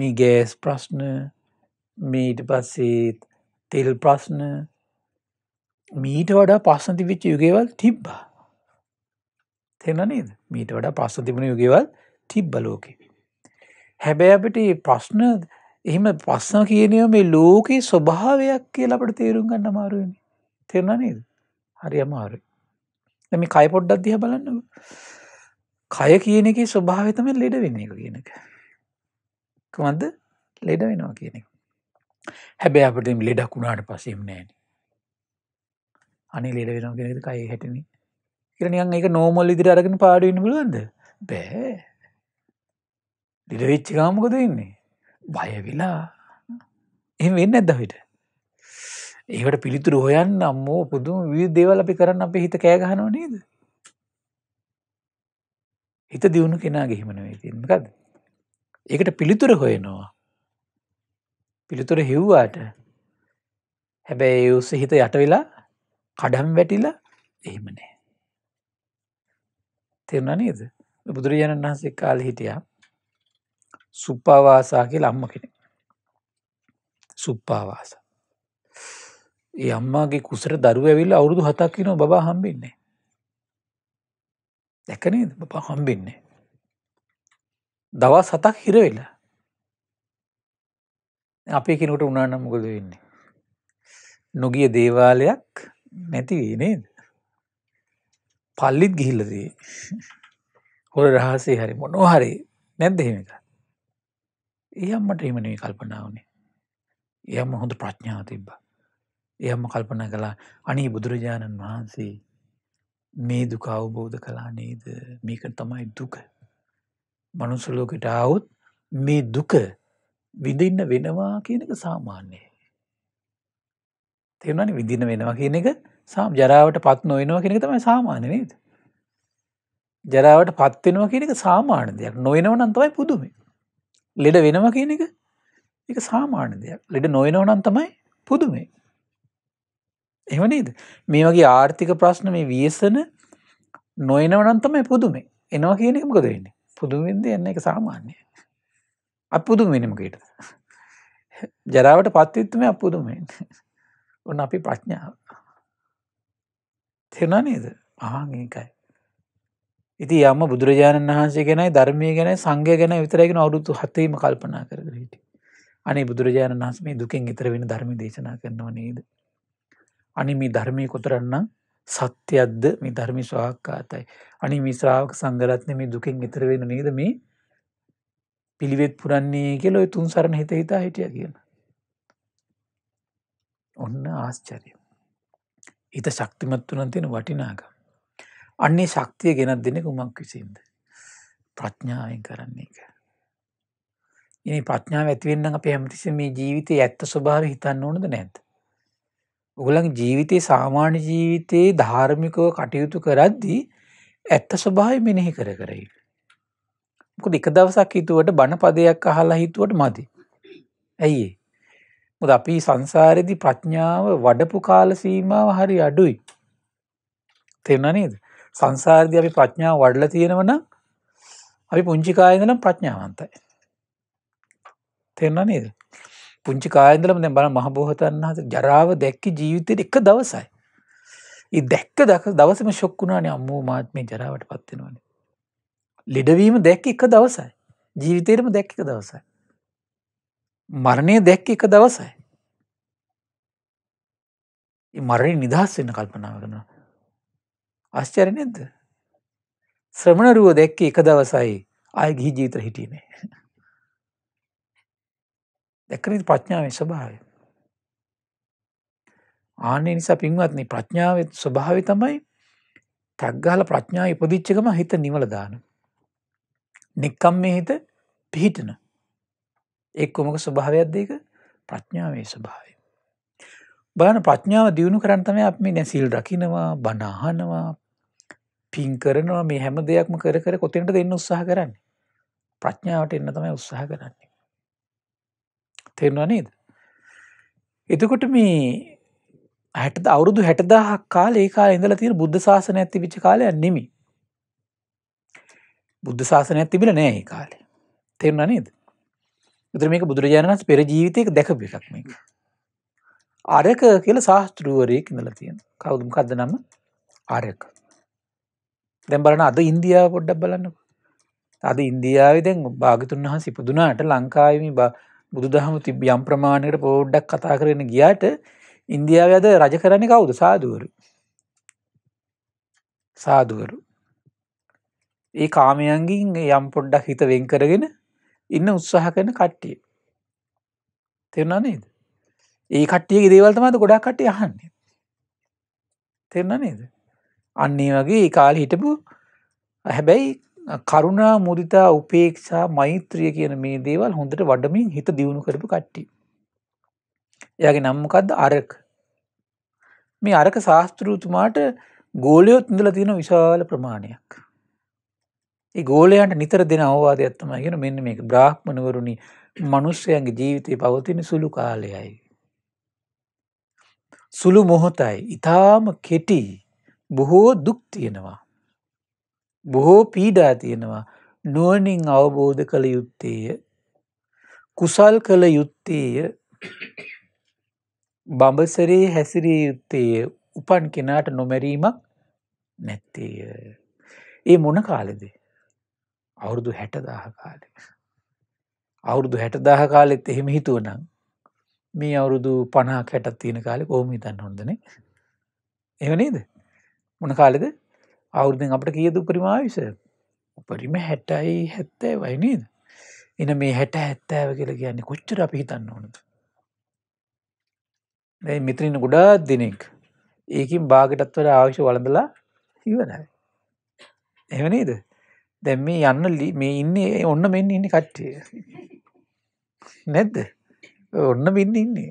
මේ ගෑස් ප්‍රශ්න මීට පස්සේ තෙල් ප්‍රශ්න මීට වඩා පස්සති විච්ච යුගේවල් තිබ්බා තෙනනේද මීට වඩා පස්ස තිබුණ යුගේවල් තිබ්බ ලෝකෙ හැබැ අපට ප්‍රශ්න එහෙම ප්‍රශ්න කියනව මේ ලෝකයේ ස්වභාවයක් කියලා අපට තේරුම් ගන්න අමාරුවනි තෙරණ නේද හරි අමාරු මේ කයිපොඩ්ඩක් දිහ බලන්නක කය කියන එක ස්වභාවතම ලෙඩ වෙන්න එක කියන එක. කුමන්ද ලෙඩ වෙනවා කියන එක. හැබැ අපට ලෙඩක් වුණාට පසෙම් නෑන. අනි ලෙඩ වෙනවා කියෙනෙද කයි හැටන කරනියන් එක නෝමල් ඉදිරි අරගෙන පාඩුවන්න පුළුවන්ද බෑ ලෙඩ වෙච්චි ගාමකොද ඉන්නේ බයවිලා එම වෙන්න ඇදවිට ඒකට පිළිතුර හොයන්න අම්මෝ පුදුම විදේවල අපි කරන්න අපේ හිත කෑගහනව නේද හිත දියුණු කෙනා ගෙහිමනවේ තිකද ඒකට පිළිතුර හොයනවා පිළිතුර හිව්වාට හැබැයි උස හිත යට වෙලා කඩම් වැටිලා එහෙමනේ තෙරණ නේද බුදුරජාණන් වහන්සේ කාල හිටියා සුප්පාවාසා කියල අම්ම කෙනෙ සුප්පාවාස ඒ අම්මාගේ කුසර දරුව ඇවිල්ල අවුරුදු හතක් කිනෝ බා හම්බින්නේ දැකනේද බපා හම්බෙන්නේ. දවා සතක් හිරවෙලා අපේ කෙනට උනානම් මොකද වෙන්නේ. නොගිය දේවාලයක් නැතිවේ නේද. පල්ලිත් ගිහිල්ලදී හොර රහසේ හරි මොනෝ හරි නැද්දහෙමක. ඒම්මට එමනේ කල්පනාවනේ. එයම හොඳ ප්‍රඥාව තිබ්බා. එයම කල්පන කලා අනි බුදුරජාණන් වහන්සේ මේ දුක අවබෝධ කලා නේද මේක තමයි දුක. මනුසුලෝකට ආවුත් මේ දුක විඳන්න වෙනවා කියන එක සාමාන්‍යය. තෙරනනි විදින්න වෙනවා කියන එක සාම් ජරාවට පත් නොවෙනවා කෙනෙක තමයි සාමාන්‍ය නේද. ජරාවට පත්වෙනවා කියන එක සාමාන්‍ය දෙයක් නොයනව නන්තවයි පුදුම. ලෙඩ වෙනවා කියන එක එක සාමාන්‍ය දෙයක් ලෙඩ නොයනව නන් තමයි පුදුමේ. එවනේද මේ වගේ ආර්ථික ප්‍රශ්න මේ වියසන නොයනවනන්තමයි පුදුමේ එනවා කියනෙක මොකද වෙන්නේ පුදුමින්ද එන්න එක සාමාන්‍යය අපපුදුම වෙනමකට ජරාවට පත්තිත්තුම අපපුදුමෙන් ඔන්න අපි ප්‍රඥාව තෙරුණා නේද ආංකයි ඉති යම බුදුරජාණන් වහන්සේ ගැනයි ධර්මය ගැන සංගය ගැන විතරගෙන අවුරුතු හතීම කල්පනා කර හිට අනේ බුදුරජාණන් වහන්සේ දුකින් ඉතර වෙන ධර්ම දේශනා කරනවා නේද අනි මේ ධර්මය කොතරන්නම් සත්‍යයක්ද මේ ධර්මි ස්වාක්කාතයි. අනි මේ ශ්‍රාවක සංගරත්න මේ දුකෙන් ඉතරවෙන නේද මේ පිළිවෙත් පුරන්නේ කෙලො තුන් සරණ හිත හිතා හිටිය කියන. ඔන්න ආශ්චරය. හිත ශක්තිමත් වනන් තියෙන වටිනාකම්. අන්නේ ශක්තිය ගෙනත් දෙන කුමක් විසින්ද. ප්‍රඥාවෙන් කරන්නේ එක. ඉනි ප්‍රඥාව ඇතිවෙන්න අප හැමතිස මේ ජීවිතය ඇත්ත ස්වභාව හිතන්න ඕනද නැත්ත. ඔගොල්ලන්ගේ ජීවිතයේ සාමාන්‍ය ජීවිතයේ ධාර්මිකව කටයුතු කරද්දී ඇත්ත ස්වභාවය මෙනෙහි කර කරයි. මොකද එක දවසක් හිතුවට බණ පදයක් අහලා හිතුවට මදි. ඇයි මොකද අපි සංසාරේදී ප්‍රඥාව වඩපු කාල සීමාව හරි අඩුයි. තේරුණා නේද? සංසාරේදී අපි ප්‍රඥාව වඩලා තියෙනව නම් අපි පුංචි කාලේ ඉඳලා ප්‍රඥාවන්තයි. තේරුණා නේද? පුංචි කායදලම දැ බල මහබෝහතන් වහස ජරාව දැක්ක ජීවිතයට එක දවසයි. ඒ දැක්ක දක දවසම ශොක්කුණානේ අම්මෝ මාත්මය ජරාවට පත්වෙනවානේ. ලෙඩවීම දැක්ක එක දවසයි. ජීවිතයටම දැක්ක දවසයි. මරණය දැක්ක එක දවසයි. මරණය නිදහස් වෙන්න කල්පනාව කරනවා. අශ්චර නෙද්ද. ශ්‍රමණරුව දැක්ක එක දවසයි අය ගිහි ජීවිත හිටීනේ. දැක්කනද ප්‍රඥාවේ ස්වභාවය. ආනේ නිසා පින්වත්නි ප්‍රඥාවේ ස්වභාවය තමයි තැග්ගහල ප්‍රඥාව ඉපදිච්ච ගම හිත නිවල දාන. නික්කම් මේ හිත පිහිටන. එක් කොමක ස්වභාවයක්ද ඒක ප්‍රඥාවේ ස්වභාවය. බලන ප්‍රඥාව දියුණු කරන්න තමයි අපි මේ නැසිල් රකින්නවා, බණ අහනවා, පින් කරනවා මේ හැම දෙයක්ම කර කර කොතෙන්ට දෙන්න උත්සාහ කරන්නේ. ප්‍රඥාවට එන්න තමයි උත්සාහ කරන්නේ. තෙරවා නේද. එතකොට මේ හැට අවුරුදු හැටදාහක් කාල ඒකා ඉඳල තිර බුද්ධ ශාසන ඇති විච කාලයක් නෙමි බුද්ධ ශාසනයක් තිබිල නෑ ඒ කාලේ තෙරන නේද බුදුර මේක බුදුරජාණන්ස් පෙර ජීවිතයක දැක එකක් මේක අරක කියල ශාස්තෘුවරයෙක් ඉඳල තියෙන කවුදුම් කද නම ආරක දැම්බලන අද ඉන්දියාව පොඩ්ඩක් බලන්නක අද ඉන්දියාව දැන් භාගතුන් වහන් සිපදුනාට ලංකාවම බා බුදුදහම තිබ යම් ප්‍රමාණයට පෝඩ්ඩක් කතා කරන ගියාට ඉන්දියාව ඇද රජ කරන කවුද සාදුවරු සාදුවරු ඒ කාමයන්ගින් යම් පොඩ්ඩක් හිත වෙන් කරගෙන ඉන්න උත්සාහ කරන කට්ටිය තෙරනා නේද ඒ කට්ටිය දේවල්තමද ගොඩා කට්ටිය අහන්නේ තෙරනා නේද අන්නේ වගේ කාල හිටපු හැබැයි කරුණා මුදිතා උපේක්ෂා මෛත්‍රිය කියන මේ දේවල් හොඳට වඩමින් හිත දියුණු කරපු කට්ටි. එයාගේ නම්මකක්ද අරක. මේ අරක ශාස්තෘතුමාට ගෝලයොත් ඉඳල තියෙන විශාල ප්‍රමාණයක්. ඒ ගෝලයන්ට නිතර දෙන අවවාද ඇත්තම ගෙන මෙන්න මේ බ්‍රාහ්මණවරුණි මනුස්සයන්ගේ ජීවිතය පවතින සුළු කාලයයි. සුළු මොහොතයි ඉතාම කෙටි බොහෝ දුක් තියෙනවා. බොහෝ පීඩා තියෙනවා නුවනින් අවබෝධ කළ යුත්තේය කුසල් කළ යුත්තේය බඹසරේ හැසිරිය යුත්තේය උපන් කෙනාට නොමැරීමක් නැත්තේය. ඒ මොන කාලෙද. අවුරුදු හැටදාහ කාලෙ. අවුරුදු හැටදාහ කාලෙත් එහෙම හිතුවනම් මේ අවුරුදු පණහා කැටත් තියෙන කාලෙ කොහොම හිතන්න හොඳන එවනේද මොන කාලෙද අවුරුදෙන් අපට කියද උපරිමාවිස උපරිම හැටයි හැත්තෑ වයිනේද එන මේ හැට හැත්තෑව කියලා කියන්නේ කොච්චර අපි හිතන්න ඕනද ඇයි මිත්‍රන්න ගොඩාත් දෙනෙක් ඒකින් බාගටත්වට ආවිශ්‍ය වලඳලා ඉවරයි එවනේද දැම් මේ යන්න ලි මේ ඉන්නේ ඔන්න මෙන්න ඉන්න කට්ටිය නැද්ද ඔන්න මෙන්න ඉන්නේ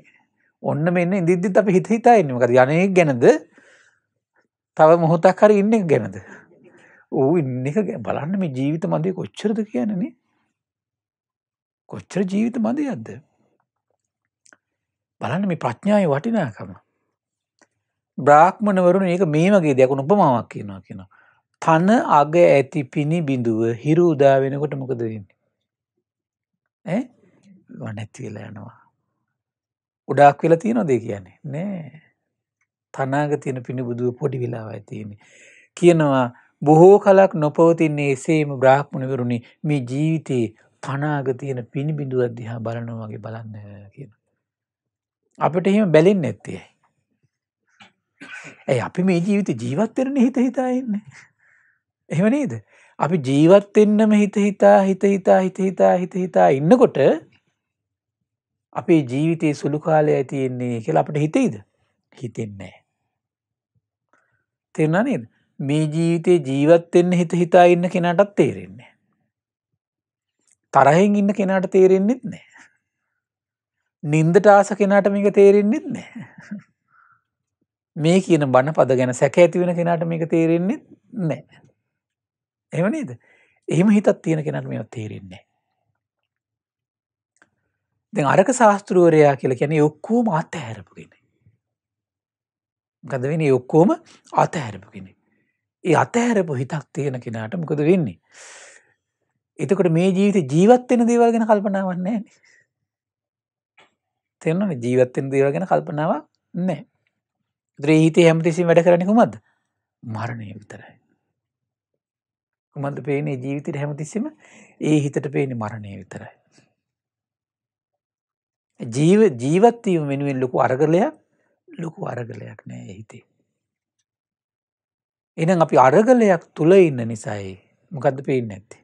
ඔන්න මෙන්න ඉදිද්දිත් අප හිත හිතා ඉන්නමකද යනය ගැනද තව මොහොතක් හරි ඉන්න ගැනද. ඌ ඉන්න එක බලන්න මේ ජීවිත මදය කොච්චරද කියනනේ. කොච්චර ජීවිත මදයක්ද. බලන්න මේ ප්‍රඥාව වටිනාකම. බ්‍රාහ්මණවරුණ ඒක මේ වගේ දෙයක් උපමාවක් කියනවා කියනවා. තන අග ඇති පිණි බිඳුව හිරු උදා වෙනකොට මොකද වෙන්නේ. ඇ වනැති වෙලා යනවා. උඩක් වෙලා තියෙනවා දෙ කියන්නේ නෑ. අනාගතයන පිණිබුදුව පොඩි වෙලාවයි තියෙන්නේ. කියනවා බොහෝ කලක් නොපවතින්නේ එසේම බ්‍රාහ්මණවරුණි මේ ජීවිතයේ පනාගතියන පිණිබිඳුව අදදිහා බලනවාගේ බලන්න කියන. අපට එහෙම බැලෙන් නැත්තේ. ඇයි අපි මේ ජීවිත ජීවත්වෙරන හිත හිතාඉන්න. එහෙම නේද. අපි ජීවත්වෙන්නම හිත හිතා හිත හිතා හිත හිතා හිත හිතා ඉන්නකොට අපේ ජීවිතයේ සුළු කාලය ඇතියෙන්නේ කියලා අපට හිතෙයිද හිතෙන්නේ. තෙරෙන නේද මේ ජීවිතය ජීවත්වෙන්න හිත හිතා ඉන්න කෙනටත් තේරෙන්නේ. තරහෙන් ඉන්න කෙනට තේරෙන්න්නෙත් නෑ. නින්දට ආස කෙනට මේක තේරෙන්න්නෙත් නෑ. මේ කියන බණ පද ගැන සැක ඇතිවෙන කෙනට මේක තේරෙන්න්නෙත් නෑ. එමනේද එහෙම හිතත් තියෙන කෙනට මෙ තේරෙන්නේ. දෙ අරක ශාස්තෘවරයා කියල කැන ඔක්කෝ මත් ඇහැරපුගෙන. මොකද වෙන්නේ ඔක්කොම අතහැරපු කෙනෙක්. ඒ අතහැරපු හිතක් තියෙන කෙනාට මොකද වෙන්නේ. එතකොට මේ ජීවිත ජීවත්වෙන දේවල් ගැන කල්පනාවක් නෑ. තෙරන ජීවත්වෙන දේවල් ගැන කල්පනාවක් නෑ. ද්‍රීහිතය හැමතිසින් වැඩ කරන කුමද මරණය විතරයි. කුමන්ද පේනේ ජීවිතයට හැමතිස්සම ඒ හිතට පේනි මරණය විතරයි. ජීවත්වීම වෙනුවෙන් ලොකු අරගලයක් ලොකු අරගලයක් නෑ හිතේ. එනම් අපි අරගලයක් තුළ ඉන්න නිසායි මොකක්ද පේන්න ඇත්තේ.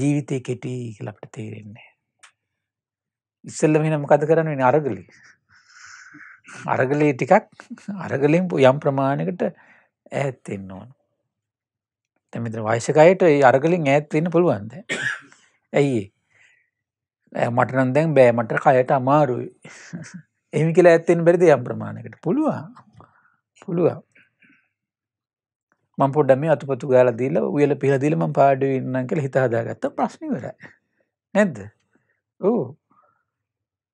ජීවිතය කෙටී කලපට තේරෙන්නේ. ඉස්සල්ල මෙෙන මොකද කරන්න වෙන අරගලි. අරගලේ ටිකක් අරගලෙන් යම් ප්‍රමාණකට ඇත්තෙන්න ඕන. තැමිතර වයිශකයට අරගලින් ඇත්වෙන්න පුළුවන්ද. ඇයි මටනන් දැන් බෑ මට කයට අමාරුයි. එහෙම කියලා ඇත්තෙන් බැරිද යම් ප්‍රමාණයකට පුළුවන්. පුළුවන්. මම පොඩ්ඩක් මේ අතුපතු ගාලා දීලා උයලා පිහලා දීලා මම පාඩුවේ ඉන්නම් කියලා හිත හදාගත්ත ප්‍රශ්නේ ඉවරයි. නැද්ද? ඔව්.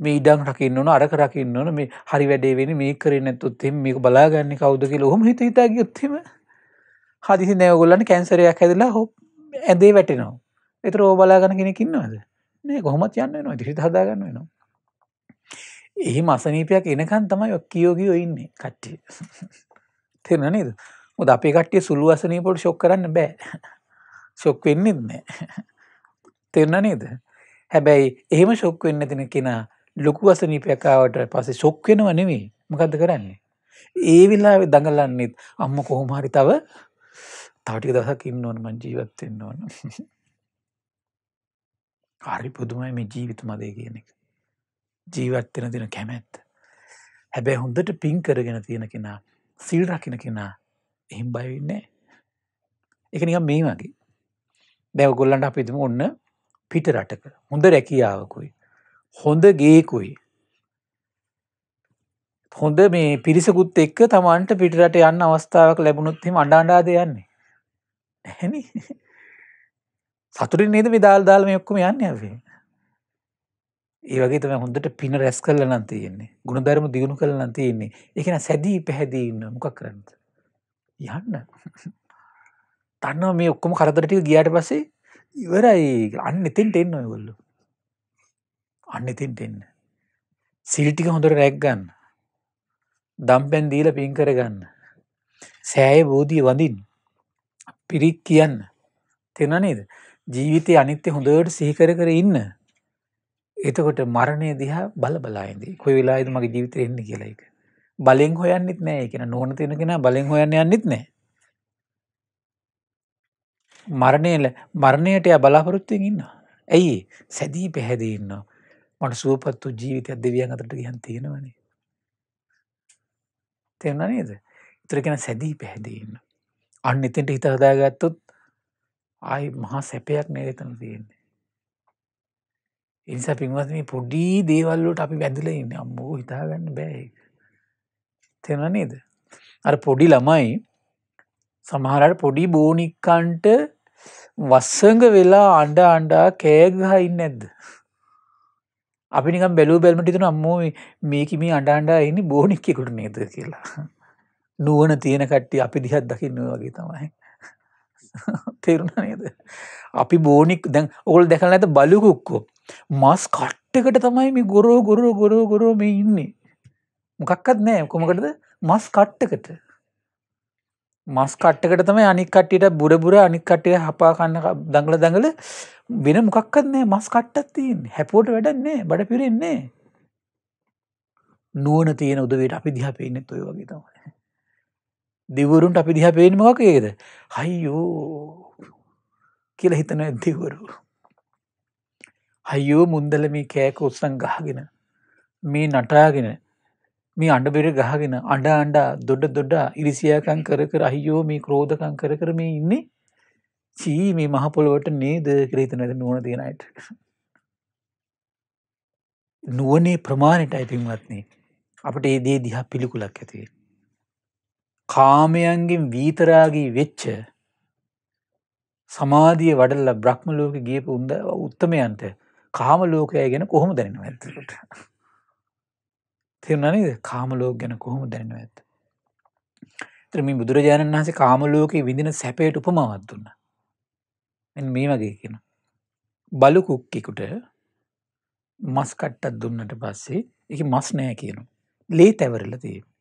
මේ ඉඩම් රකින්න ඕන අරක රකින්න ඕන මේ හරි වැඩේ වෙන මේ කරේ නැත්තුත් එහෙම මේක බලාගන්න කවුද කියලා ඔහොම හිත හිතා ගියොත් එහෙම හදිසි නෑ ඔයගොල්ලන්ට කැන්සරයක් හැදිලා ඇදේ වැටෙනවා. ඒතර ඕව බලාගන්න කෙනෙක් ඉන්නවද? නෑ කොහොමත් යන්න වෙනවා. ඉතින් හිත හදාගන්න වෙනවා. එහෙම අසනීපයක් එනකන් තමයි කියෝගියෝ ඉන්නේ කට්ටිය තෙරන නේද මුද අපේ කට්ටිය සුළු අසනීපොට ශොක් කරන්න බෑ ශොක් වෙන්නෙත් නෑ තෙරන නේද හැබැයි එහෙම ශොක් වෙන්න තින කෙනා ලොකු අසනීපයකාවට පස්සේ ශොක් වෙනව නෙවේ මකද කරන්නේ ඒ විල්ලා දඟලන්නෙත් අම්ම කොහොමහරි තව තාටික දසක් ඉන්න ඕන මං ජීවත්වෙන්න ඕන හරි පුදුමයි මේ ජීවිත මදය කියන එක ජීවත් වෙන දෙන කැමැත්ත. හැබැයි හොඳට පින් කරගෙන තියෙන කෙනා සිල් රකින කෙනා එහෙම් බයවෙන්නේ. එක නිකම් මේ වගේ. දැව ගොල්ලන්ට අපිතුම ඔන්න පිට රටක හොඳ රැකියාවකුයි. හොඳ ගේකුයි. හොඳ මේ පිරිසකුත් එක්ක තමන්ට පිටරට යන්න අවස්ථාවක් ලැබුණුත්හිම අඩාඩාද යන්නේ. හැනි සතුරින් නේද විදාල් දාල්ම ඔක්කම යන්න ඇවේ. ඒ වගේ තම හොඳට පින රැස් කල්ල නන්තියෙන්නේ ගුණධර්ම දියුණු කළ නන්තියෙන්නේ එකන සැදී පැහැදීන්න මොකක් කරන්නද යන්න තන්න මේ ඔක්කොම කරදරටික ගියාට පස්සේ ඉවරයි අන්න එතින්ට එන්න ඔයගොල්ලු අන්න එතින්ට එන්න සිල්ටික හොඳට රැක්ගන්න දම්පැන් දීල පින් කරගන්න සෑය බෝධී වඳින් පිරික් කියන්න තෙන නේද ජීවිතය අනිත්‍ය හොඳට සිහිකර කර ඉන්න එතකොට මරණය දිහා බලබලායිදී කොයි වෙලායිද මගේ ජීවිතය එන්න කියලා එක. බලෙන් හොයන්නෙත් නෑ කියෙන නොන තියෙන කෙන බලෙන් හොයන්න යන්නෙත් නෑ. මරණයල මරණයට ය බලාපොරොත්තුවෙන් ඉන්න. ඇයි සැදී පැහැදඉන්න මට සුවපත්තු ජීවිතය දෙවියන් අතට ගියන් තියෙනවනේ. තෙරන නේද ඉතුරගෙන සැදී පැහැදඉන්න. අන්න එතෙන්ට හිතහදාගත්තොත් ආයි මහා සැපයක් නේතන තියෙන්නේ. එනිසා පින්වත් මේ පොඩි දේවල්ලට අපි බැඳලඉන්න අම්මෝ හිතාගන්න බෑ තෙන නේද අර පොඩි ළමයි සමහරට පොඩි බෝනික්කන්ට වස්සඟ වෙලා අන්ඩ අන්ඩා කෑගහයින්න ඇද්ද අපිනිකම් බැලූ බැල්මටිතුන අම්මෝ මේක මේ අඩාන්ඩා එනි බෝනික්කෙකුට නේද කියලා නුවන තියෙන කට්ටි අපි දිහත් දකින්න වගේ තමයි තේරුණ නේද අපි බෝනික් දැන් ඔකල් දැකල ඇත බලුකුක්කෝ මස් කට්ටකට තමයි මේ ගොරෝ ගොරෝ ගොරෝ ගොරෝ මේ ඉන්නේ මොකක්කත් නෑ කොමකටද මස් කට්ටකට මස් කට්ටකට තමයි අනිකට්ටියට බුරබුර අනිකට්ටය හපා කන්න දඟල දඟල වෙන මොකක්කත්න්නේ මස් කට්ටත් තින් හැපෝට වැඩන්නේ බඩ පිරෙන්නේ නුවන තියෙන උදවට අපි දිහ පේන්න තුොය වගේ තමයි දිවරුන්ට අපි දිහ පේන මොකකේද හයියෝ කියල හිතන දිවරු අයෝ මුන්දල මේ කෑක උත්සං ගහගෙන මේ නටාගෙන මේ අඩබෙර ගහගෙන අඩ අන්ඩා දොඩ දොඩ ඉරිසියාකං කර කර අහියෝ මේ ක්‍රෝධකං කර කර මේ ඉන්නේ චී මේ මහපොළොවට නේද ක්‍රීතනද නුවන දෙනයට නුවනේ ප්‍රමාණයට අයිපින්වත්න්නේ අපට ඒ දේ දිහා පිළිකුලක් ඇති කාමයන්ගෙන් වීතරාගී වෙච්ච සමාධිය වඩල්ල බ්‍රහ්මලෝක ගියපු උන්ද උත්තමයන්ට කාම ලෝකය ගැන කොහොම දැනෙනවා ඇත්තට. තේරුණා නේද? කාම ලෝක ගැන කොහොම දැනෙනවා ඇත්ත. ඒතර මේ බුදුරජාණන් වහන්සේ කාම ලෝකේ විඳින සැපයට උපමාවක් දුන්නා. මෙන්න මේ වගේ කියනවා. බලු කුක්කෙකුට මස් කට්ටක් දුන්නට පස්සේ ඒක මස් නෑ කියනවා. ලේ තැවරලා තියෙනවා.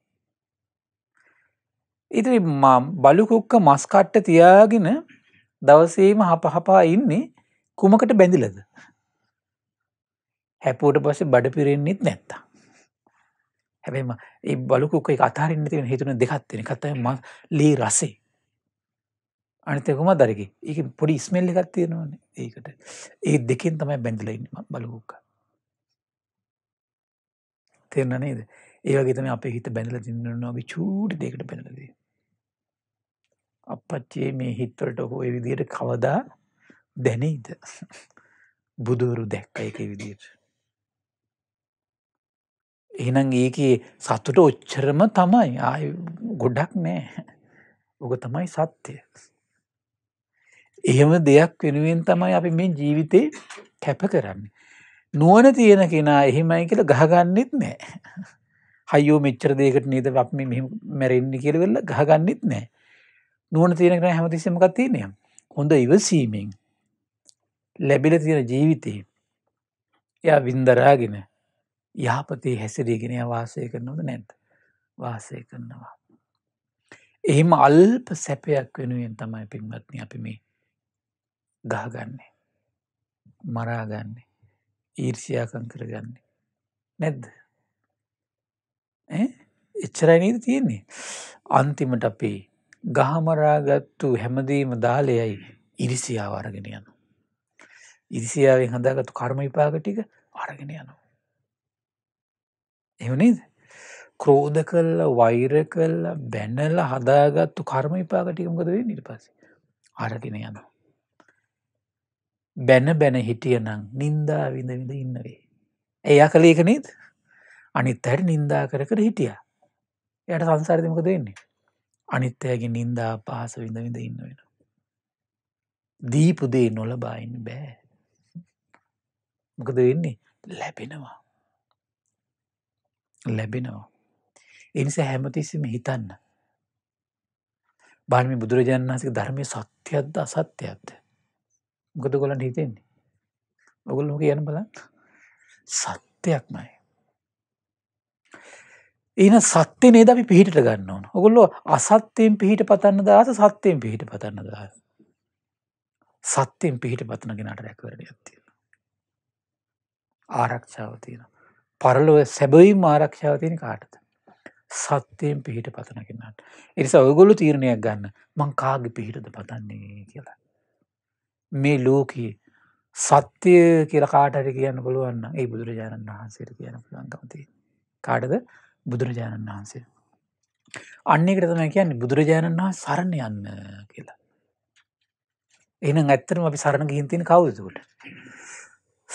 ඉතින් මම බලු කුක්ක මස් කට්ට තියාගෙන දවසේම හපහපා ඉන්නේ කුමකට බැඳිලද? හැපුවට පස්සේ බඩ පිරෙන්න්නෙත් නැත්තා. හැබැම ඒ බලකුක අතාරන්න තිවෙන හිතුන දෙකත්වෙන කතයි ම ලී රසේ. අනතකුම දරකි ඒක පොඩි ඉස්මෙල්ලි එකක් තියෙනවන ඒකට ඒ දෙකෙන් තමයි බැඳලඉන්න බලකුක්ක. තෙරන්න නේද ඒවගේතම අප හිත බැඳල තින්නනවාගේ චූටි දෙකට පැනලදී. අපච්චේ මේ හිත්වලට හෝ විදියට කවදා දැනෙයිද බුදුවරු දැක්ක එක විදියට. එහිනම් ඒක සත්තුට ඔච්චරම තමයි ආය ගොඩක් නෑ ඔක තමයි සත්‍යය. එහෙම දෙයක් වෙනුවෙන් තමයි අපි මේ ජීවිතේ කැප කරන්නේ. නුවන තියෙන කෙනා එහෙමයි කියල ගහගන්නෙත් නෑ. හයෝ මෙච්චර දෙකට නීද අපම මැරෙන්න්න කියලවෙල්ල ගහගන්නෙත් නෑ. නුවන තියෙන කෙන හැමතිසමකක් තියනය හොඳ ඉවසීමෙන් ලැබිල තියෙන ජීවිතය එයා වින්දරාගෙන යහපතේ හැසිරීගෙන වාසය කරනොද නැත් වාසය කරනවා. එහෙම අල්ප සැපයක් වෙනුවෙන් තමයි පින්වත්න අපි මේ ගහගන්නේ. මරාගන්නේ ඊර්ෂයාකන් කරගන්නේ. නැද්ද. එච්චරයිනීද තියෙන්නේ. අන්තිමට අපි ගහමරාගත්තු හැමදීම දාලයයි ඉරිසියාව අරගෙන යනු. ඉරිසියාවෙන් හදාගත්තු කර්ම විපාග ටික අරගෙන යනවා. එහෙම නේද? ක්‍රෝධ කළා, වෛර කළා, බැනලා හදාගත්තු කර්ම විපාක ටික මොකද වෙන්නේ ඊට පස්සේ? අරගෙන යනවා. බැන බැන හිටියනම් නින්දා විඳ විඳ ඉන්න වේ. එයා කළේ ඒක නේද? අනිත් අයට නින්දා කර කර හිටියා. එයාට සංසාරෙදි මොකද වෙන්නේ? අනිත් අයගේ නින්දා අපහාස විඳ විඳ ඉන්න වෙනවා. දීපු දේ නොලබා ඉන්න බෑ. මොකද වෙන්නේ? ලැබෙනවා. ලැබෙනවා. එනිසා හැමතිස්සෙම හිතන්න. බානම බුදුරජාණන් වන්සක ධර්මය සත්‍යයක්ද අසත්‍යයක්ද. ගොද ගොලන්ට හිතෙන්නේ. ඔගොල් හොක යන බලන්න සත්‍යයක්මයි. ඒන සත්‍යය නේද අපි පිහිට ගන්න ඕන ඔගොල්ලො අසත්‍යයෙන් පිහිට පතන්න දස සත්‍යයෙන් පිහිට පතන්න දහ. සත්‍යයෙන් පිහිට පතනගෙනට රැකවරණ ඇත්තියෙන. ආරක්ෂාව තියෙනවා. පරලොව සැබයිම් ආරක්ෂාව තියෙන කාටද. සත්‍යයෙන් පිහිට පතනගෙනන්න. එනිසා ඔගොලු තීරණයක් ගන්න මං කාග පිහිටද පතන්නේ කියලා. මේ ලෝකයේ සත්‍යය කියල කාටට කියන්න පුළුවන්න ඒ බුදුරජාණන් වහන්සේට කියන පුළන්කමති. කාටද බුදුරජාණන් වහන්සේ. අන්නේකට තමයි කියන්නේ බුදුරජාණන් වහා සරණ යන්න කියලා. එන ඇත්තරම අපි සරණ ගිහින්තින කවුදකට.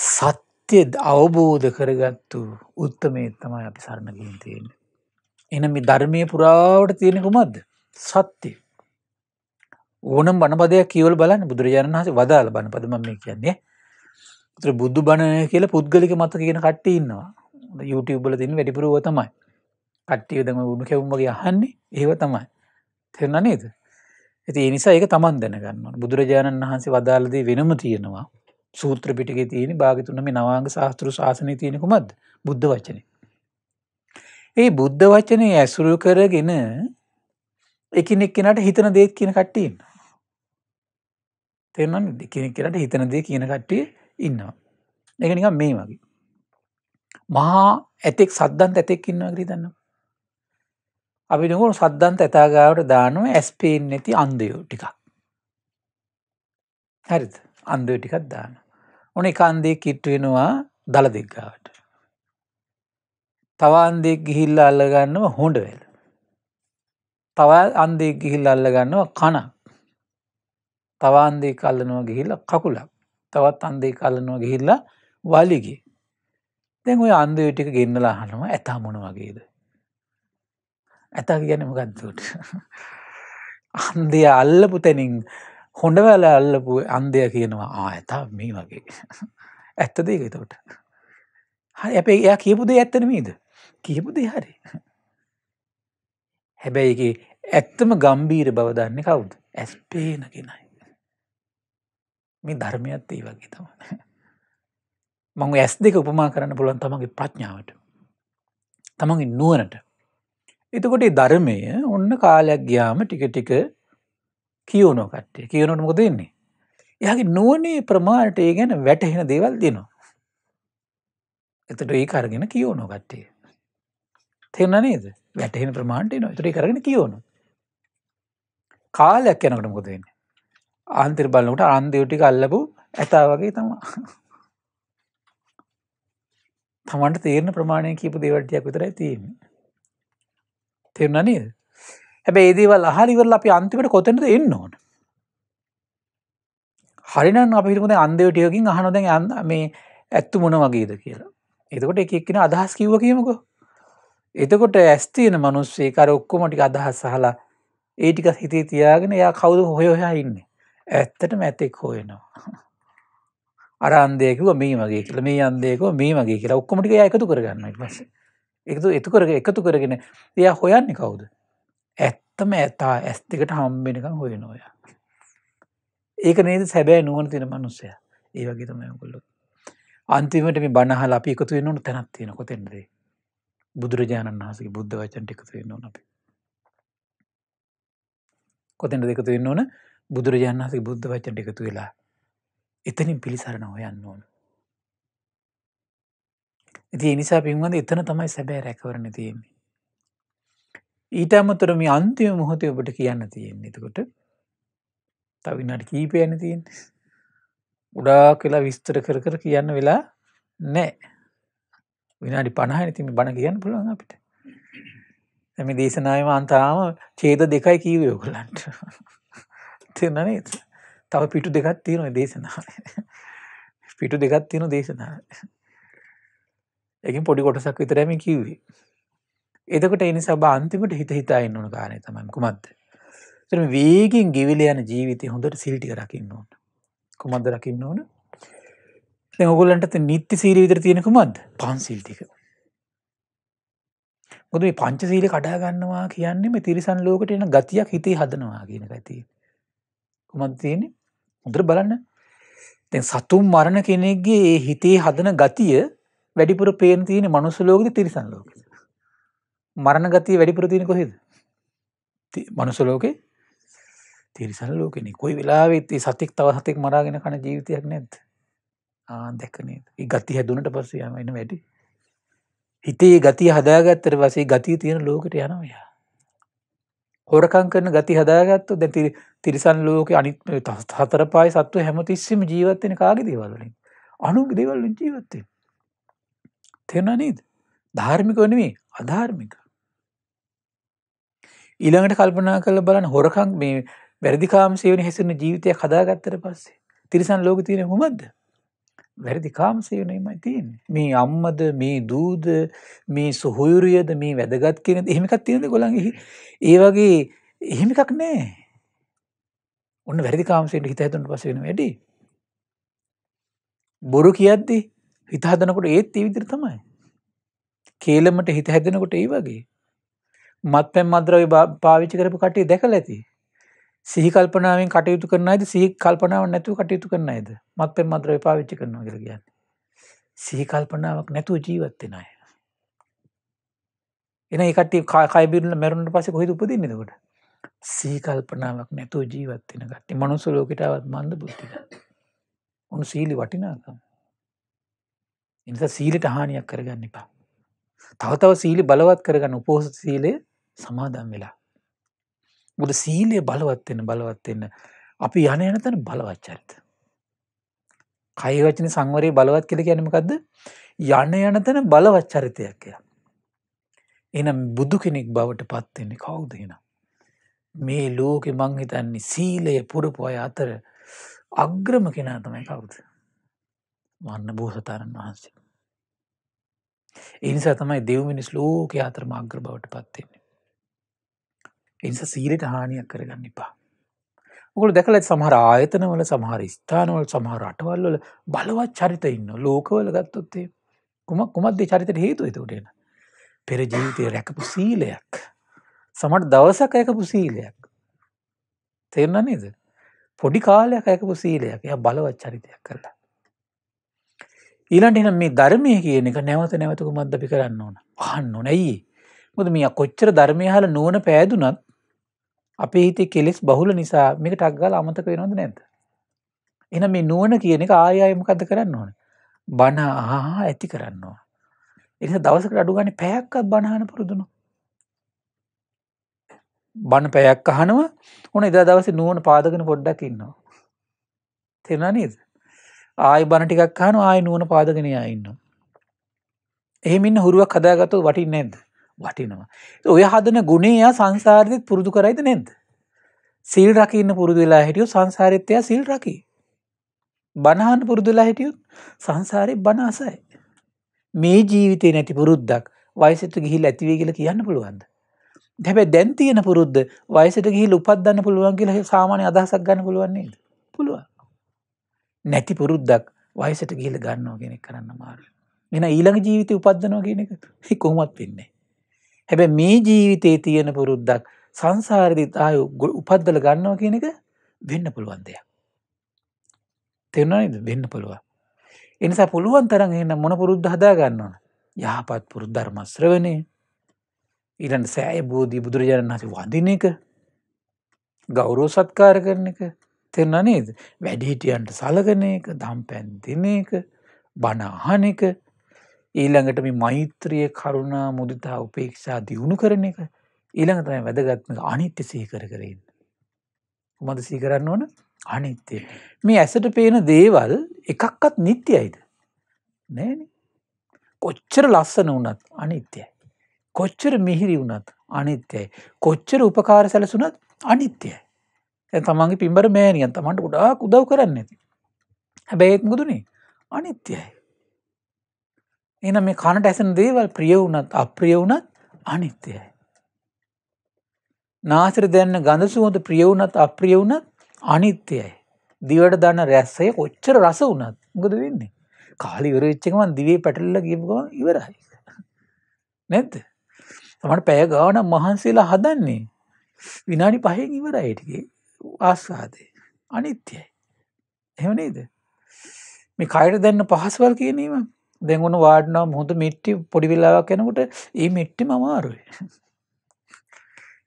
සත්‍ය සත්‍යය අවබෝධ කරගත්තු උත්තමේ තමයි අපි සරණගින් තියෙන. එනම ධර්මය පුරාවට තියෙන කුමද සත්‍යය. ඕනම් බණපදයක් කියවල් බලන්න බුදුරජාණන් වහස වදාළ බණපදම මේ කියන්නේ. ත්‍ර බුද්ධ බණ කියල පුද්ගලික මත කියන කට්ටි ඉන්නවා යුටබල තින් වැඩිපුරුව තමයි. කට්ටිය දම උුණු කැවුම්මගේ අහන්නේ ඒව තමයි. තෙරණ නේද. ඇති නිසා ඒක තමන් දැනගන්න බුදුරජාණන් වහන්සේ වදාලදී වෙනම තියෙනවා සූත්‍ර පිටික තියෙන භාගතුනම නවාංග ශාස්තෘ ශාසනය තියෙනකුමද බුද්ධ වචනය. ඒ බුද්ධ වචනය ඇසුරු කරගෙන එකනෙක් කෙනට හිතන දේත් කියන කට්ටඉන්න. තෙරනම් කෙනෙක් කෙනට හිතන දේ කියන කට්ටිය ඉන්නවා. එකනික මේ වගේ. මහා ඇතෙක් සද්ධන්ත ඇතෙක් ඉන්නවාගරී දන්න. අපිනකුට සද්ධන්ත ඇතාගාවට දානුව ඇස්පේෙන් නැති අන්දයෝ ටිකක්. හරිත අන්දය ටිකත් දාන. ඕන එකන්දේ කිට්ට වෙනවා දළ දෙක්ගාවට. තවාන්දෙක් ගිහිල්ල අල්ලගන්නව හොඩවෙල්. තව අන්දෙක් ගිහිල් අල්ලගන්නවා කන තවාන්දේ කල්ලනවා ගිහිල්ල කකුලක් තවත් අන්දේ කල්ලනවා ගිහිල්ලා වලිගේ දැන් ඔය අන්දයටික ගෙන්න්නලා හනවා ඇතා මොන වගේද ඇතා ගැනම ගත්තුට අන්දය අල්ලපු තැනින් හොඬවැල අල්ලපු අන්දය කියනවා ආඇතා මේ වගේ ඇත්තද එකතවට හරි අපේ එයා කියපු දේ ඇත්තනමීද කියපු දේ හරි හැබැයි ඇත්තම ගම්බීර බවදන්නේ කවුද ඇස් පේන කෙනයි මේ ධර්මයත් ඒ වගේ තම මං ඇස් දෙක උපමා කරන්න පුළුවන් තමගේ ප්‍රඥාවට තමගේ නුවනට එතකොට ධර්මය ඔන්න කාලයක් ග්‍යාම ටික ටික කියවනෝ කට්ටේ කියවනට මොක දෙන්නේ යගේ නුවනේ ප්‍රමාණට ඒ ගැන වැටහෙන දේවල් දෙනවා එතට ඒ කරගෙන කියවනෝ කට්ටේ තෙන්න නේද වැටහෙන ප්‍රමාණට න තුරේ කරගෙන කියවනු කාලයක් යනකට මොක දෙන්නේ ආන්තර බලන්නට අන්දයෝටි අල්ලපු ඇතා වගේ තමා තමන්ට තේරණ ප්‍රමාණය කීප දේවටයක් විතරයි තියෙන්නේ තෙරණ නේද හැබැ ඒදේවල් අහරිවරල අපි අන්තිමට කොතෙන්ට එන්න ඕන හරිනන් අපිටමුද අන්දවටියකින් අහනොදැන් අන්න මේ ඇත්තු මොන වගේද කියලා එතකොට එකක්කෙන අදහස් කිව්ව කියමකෝ එතකොට ඇස්තියන මනුස්සේ කර ඔක්කොමටික අදහස් සහලා ඒටික හිතේ තියාගෙන යා කවුද හොයොහයා ඉන්න ඇත්තටම ඇතෙක් හොයනවා අර අන්දයකුව මේ වගේ කියල මේ අන්දයකෝ මේ වගේ කියලා ඔක්කොමටික එකතු කරගන්න පස එකතු එතුකරග එකතු කරගෙන එයා හොයන්නේ කවුද ඇත්තම ඇතා ඇස් දෙකට හම්බෙනකම් හොයන ඔය. ඒක නේද සැබෑ නුවන තින මනුස්සය ඒ වගේ තමයකුල්ලු. අන්තිමට මේ බණහල අපි එකතු වෙන්නනු තැනත් තියෙන කොතෙන්දේ. බුදුරජාණන් වහසගේ බුද්ධ වචන්ට එකතු වෙන්න ඕන අපි. කොතෙන්ට දෙකතු වෙන්න ඕන බුදුරජාණන් වහසගේ බුද්ධ වචන්ට එකතු වෙලා එතනින් පිළිසරණ හොයන්න ඕන. ඉති එනිසා පින්වඳ එතන තමයි සැබෑ රැකවරණ තියෙන්නේ. ඊට අමතර මේ අන්තිම මොහොතය ඔබට කියන්න තියෙන් එතකොට තවිනාට කීපයන තියෙන් උඩා කියලා විස්තර කර කර කියන්න වෙලා නෑ විනාඩි පණහනතිම බණ කියන්න පුළුවන් අපිට ඇම දේශනායම අන්තාම චේද දෙකයි කීවයෝ කලන්ට තිරනනේ තව පිටු දෙකත් තියෙන දේශනාව පිටු දෙකත් තියෙන දේශනාව එකින් පොඩි කොටසක් විතරැම කිව්වේ එදකට එනි සබ අන්තිමට හිත හිතා ඉන්නවන ගානය තමයි කුමක්ද. තරම වේගෙන් ගෙවිල යන ජීවිතය හොඳට සිල්ටි රකින්න ඕන. කුමද රකින්න ඕන ඔගුලන්ට නිත්‍ය සීරීවිතර තියෙනක මද පන්සිල්ටික. ගොද මේ පංචසීල කඩා ගන්නවා කියන්නේම තිරිසන් ලෝකට එන ගතියක් හිතේ හදනවා කියන ඇති. කුමත් තියෙන මුදර බලන්න තැන් සතුම් මරණ කෙනෙක්ගේ ඒ හිතේ හදන ගතිය වැඩිපුර පේන තියෙන මනුස්සලෝකද තිරිසන් ලෝකද. මරණ ගතිය වැඩිපුරතියෙන කොහෙද මනුසලෝකෙ තිරිසල් ලෝකෙන කොයි වෙලාවෙත් සතෙක් තව සතෙක් මරාගෙන කන ජීවිතයක් නැත් ආදැකනේ ඒ ගති හැදුනට පස්ස යම එන වැඩි හිතේ ගති හදාගත්තර වසේ ගතිය තියෙන ලෝකට යනවයා හොරකං කරන ගති හදාගත්තු දැති තිරිසන් ලෝක අනිත් හතරපායි සත්ව හැමතිස්සම ජීවත්වෙන කාග දේවල්ලින් අනුගේ දේවල්ලින් ජීවත්තේ තෙරන නීද ධාර්මික වනවේ අධාර්මික ඊළඟට කල්පනා කළ බලන හොරකක් මේ වැරදිකාම් සේවන හැසිරන ජීවිතය කදාගත්තර පස්සේ තිරිසන් ලෝක තියෙන හොමද වැරදිකාම් සේවනීමයි තියෙන් මේ අම්මද මේ දූද මේ සුහුයුරියද මේ වැදගත් කියෙන එහෙමිකත් තියෙන ගොළන්ගේ ඒ වගේ එහෙමිකක් නෑ ඔන්න වැරදිකාම්සයට හිත ඇතුන් පසවෙන වැඩි බොරු කියද්දි හිතහදනකොට ඒත් ඒ විදිර තමයි කේලමට හිත හැදෙනකොට ඒ වගේ මත්පැන් මද්‍රව පාවිච්චි කරපු කටේ දැකල ඇති. සිහිකල්පනාවෙන් කටයුතු කරනයිද සිහි කල්පනාව නැතුව කටයුතු කරනයිද මත්පැන් මද්‍රව පාවිච්චි කරනවා කර කියන්න. සිහිකල්පනාවක් නැතුව ජීවත්වෙන අය. එන එකට කායිබිරල මැරුණට පස කොහි උපදින්නකොට සීකල්පනාවක් නැතුව ජීවත්වෙන ගටේ මනුසු ලෝකටාවත් මන්ද බුද්ධික උන් සීලි වටිනාකම් එනිසා සීලිට හානියක් කරගන්න එපා තවතව සීලි බලවත් කරගන්න උපෝස සීලේ සමාදම් වෙලා. බොද සීලය බලවත්වෙන්න බලවත්වෙන්න අපි යන යන තැන බලවච්චරිත. කයවචන සංවරයේ බලවත් කෙළ ගැනීමකක්ද යන යන තැන බලවච්චරිතයක්ය. එනම් බුදු කෙනෙක් බවට පත්වෙන්නේ කවුදෙන. මේ ලෝකෙ මංහිතන්නේ සීලය පුරපු අය අතර අග්‍රම කෙනා තමයි කවුද. වන්න බෝසතාණන් වහන්සේ. එනිසා තමයි දෙව්මිනිස් ලෝක අතරම අග්‍ර බවට පත්වෙන්නේ. එනිසා සීලට හානියක් කරගන්න එපා. ඔගොල්ලෝ දැකලා සමහර ආයතනවල සමහර ස්ථානවල සමහර රටවල් වල බලවත් චරිත ඉන්න ලෝකවල ගත්තොත් ඒ කුමක් කුමක්ද චරිතට හේතුව එතකොට එන. පෙර ජීවිතයේ රැකපු සීලයක්. සමහර දවසක් රැකපු සීලයක්. තේරුණා නේද? පොඩි කාලයක් රැකපු සීලයක්. එයා බලවත් චරිතයක් කළා. ඊළඟට එහෙනම් මේ ධර්මය කියන එක නැවත නැවත කුමක්ද අපි කරන්න ඕන? අහන්න ඕන. ඇයි? මොකද මේ කොච්චර ධර්මය අහලා නුවණ පෑදුනත් අපේ හිතේ කෙලෙස් බහුල නිසා මේක ටක්ගාලා අමතක වෙනවද නැද්ද? එහෙනම් මේ නුවණ කියන එක ආය ආය මොකද්ද කරන්න ඕනේ? බණ අහා ඇති කරන්න ඕන. ඒ නිසා දවසකට අඩු ගානේ පැයක්වත් බණ අහන පුරුදුනො. බණ පැයක් අහනව ඕන එදා දවසේ නුවණ පාදගෙන පොඩ්ඩක් ඉන්නවා. තේරුණා නේද? ආයි බණ ටිකක් අහනවා ආයි නුවණ පාදගෙන ආයෙ ඉන්නවා. එහෙම ඉන්න හුරුවක් හදාගත්තොත් වටින්නේ නැද්ද? වටිනවා. ඔය හදන ගුණේයා සංසාර්ධයත් පුරුදු කරයිද නැද්ද. සිල් රකින්න පුරුදු වෙලා හිටියු සංසාරිත්‍යය සිල් රකි. බණහන් පුරුදුලා හිටියුත් සංසාරය බනාසයි. මේ ජීවිතය නැති පුරුද්දක් වයිසට ගිහිල් ඇතිවේ කියල කියන්න පුළුවන්ද. දැබැ දැන් තියෙන පුරුද්ද වයිසට ගිහිල් උපත්දන්න පුළුවන් කියල සාමාන්‍ය අදහසක් ගන්න පුළුවන්නේද පුළුවන්. නැති පුරුද්දක් වයිසට ගිහිල ගන්නෝ කෙනෙක් කරන්න මාරු. එන ඊළඟ ජීවිතය උපද්දනෝ කෙනෙක කොහොමත් වෙන්නේ. හැබැ මේ ජීවිතයේ තියෙන පුරුද්දක් සංසාරදිත් ආය උපද්දල ගන්නවා කියන එක වෙන්න පුළුවන් දෙයක්. තෙරනයිද වෙන්න පුළුවන්. එනිසා පුළුවන් තරන් එන්න මොන පුරුද්ධ හදා ගන්නවන යහපත් පුරුද්ධර්මශ්‍රවනය ඉරන් සෑය බෝධී බුදුරජාණන් වහසේ වඳන එක ගෞරෝ සත්කාර කරන එක තෙරන නේද වැඩිහිටියන්ට සලගන එක දම් පැන්තින එක බනාහන එක ඊළඟට මේ මෛත්‍රිය කරුණා මුදිතා උපේක්ෂා දියුණු කරන එක ඊළඟ තමයි වැදගත්ම අනිත්‍ය සිහි කර කර ඉන්න. කොහොමද සිහි කරන්න ඕන? අනිත්‍ය. මේ ඇසට පේන දේවල් එකක්වත් නිට්ටයයිද? නෑනේ. කොච්චර ලස්සන වුණත් අනිත්‍යයි. කොච්චර මිහිරි වුණත් අනිත්‍යයි. කොච්චර උපකාර සැලසුණත් අනිත්‍යයි. දැන් තමන්ගේ පින්බර මෑණියන් තමන්ට ගොඩාක් උදව් කරන්නේ නැති. හැබැයි ඒත් මුදුනේ අනිත්‍යයි. එන මේ කණට ඇසන දේවල් ප්‍රිය වුණත් අප්‍රිය වුණත් අනිත්‍යයි. නාසිර දැන්න ගඳ සුවඳ ප්‍රිය වුණත් අප්‍රිය වුණත් අනිත්‍යයි. දිවට දන්න රැස්සය කොච්චර රස වුණත් මොකද වෙන්නේ? කාලි ඉවර වෙච්ච එකම දිවේ පැටලලා ගියපු ගමන් ඉවරයි. නැද්ද? තමයි පැය ගාන මහන්සියලා හදන්නේ. විනාඩි 5න් ඉවරයි ටිකේ ආස්වාදේ. අනිත්‍යයි. එහෙම නේද? මේ කයර දැන්න පහසවල් කියනීම දෙගුණ වාඩනම් හොඳ මිට්ටි පොඩිවිල්ලාවක් කෙනකුට ඒ මිට්ටිම අමාරුයි.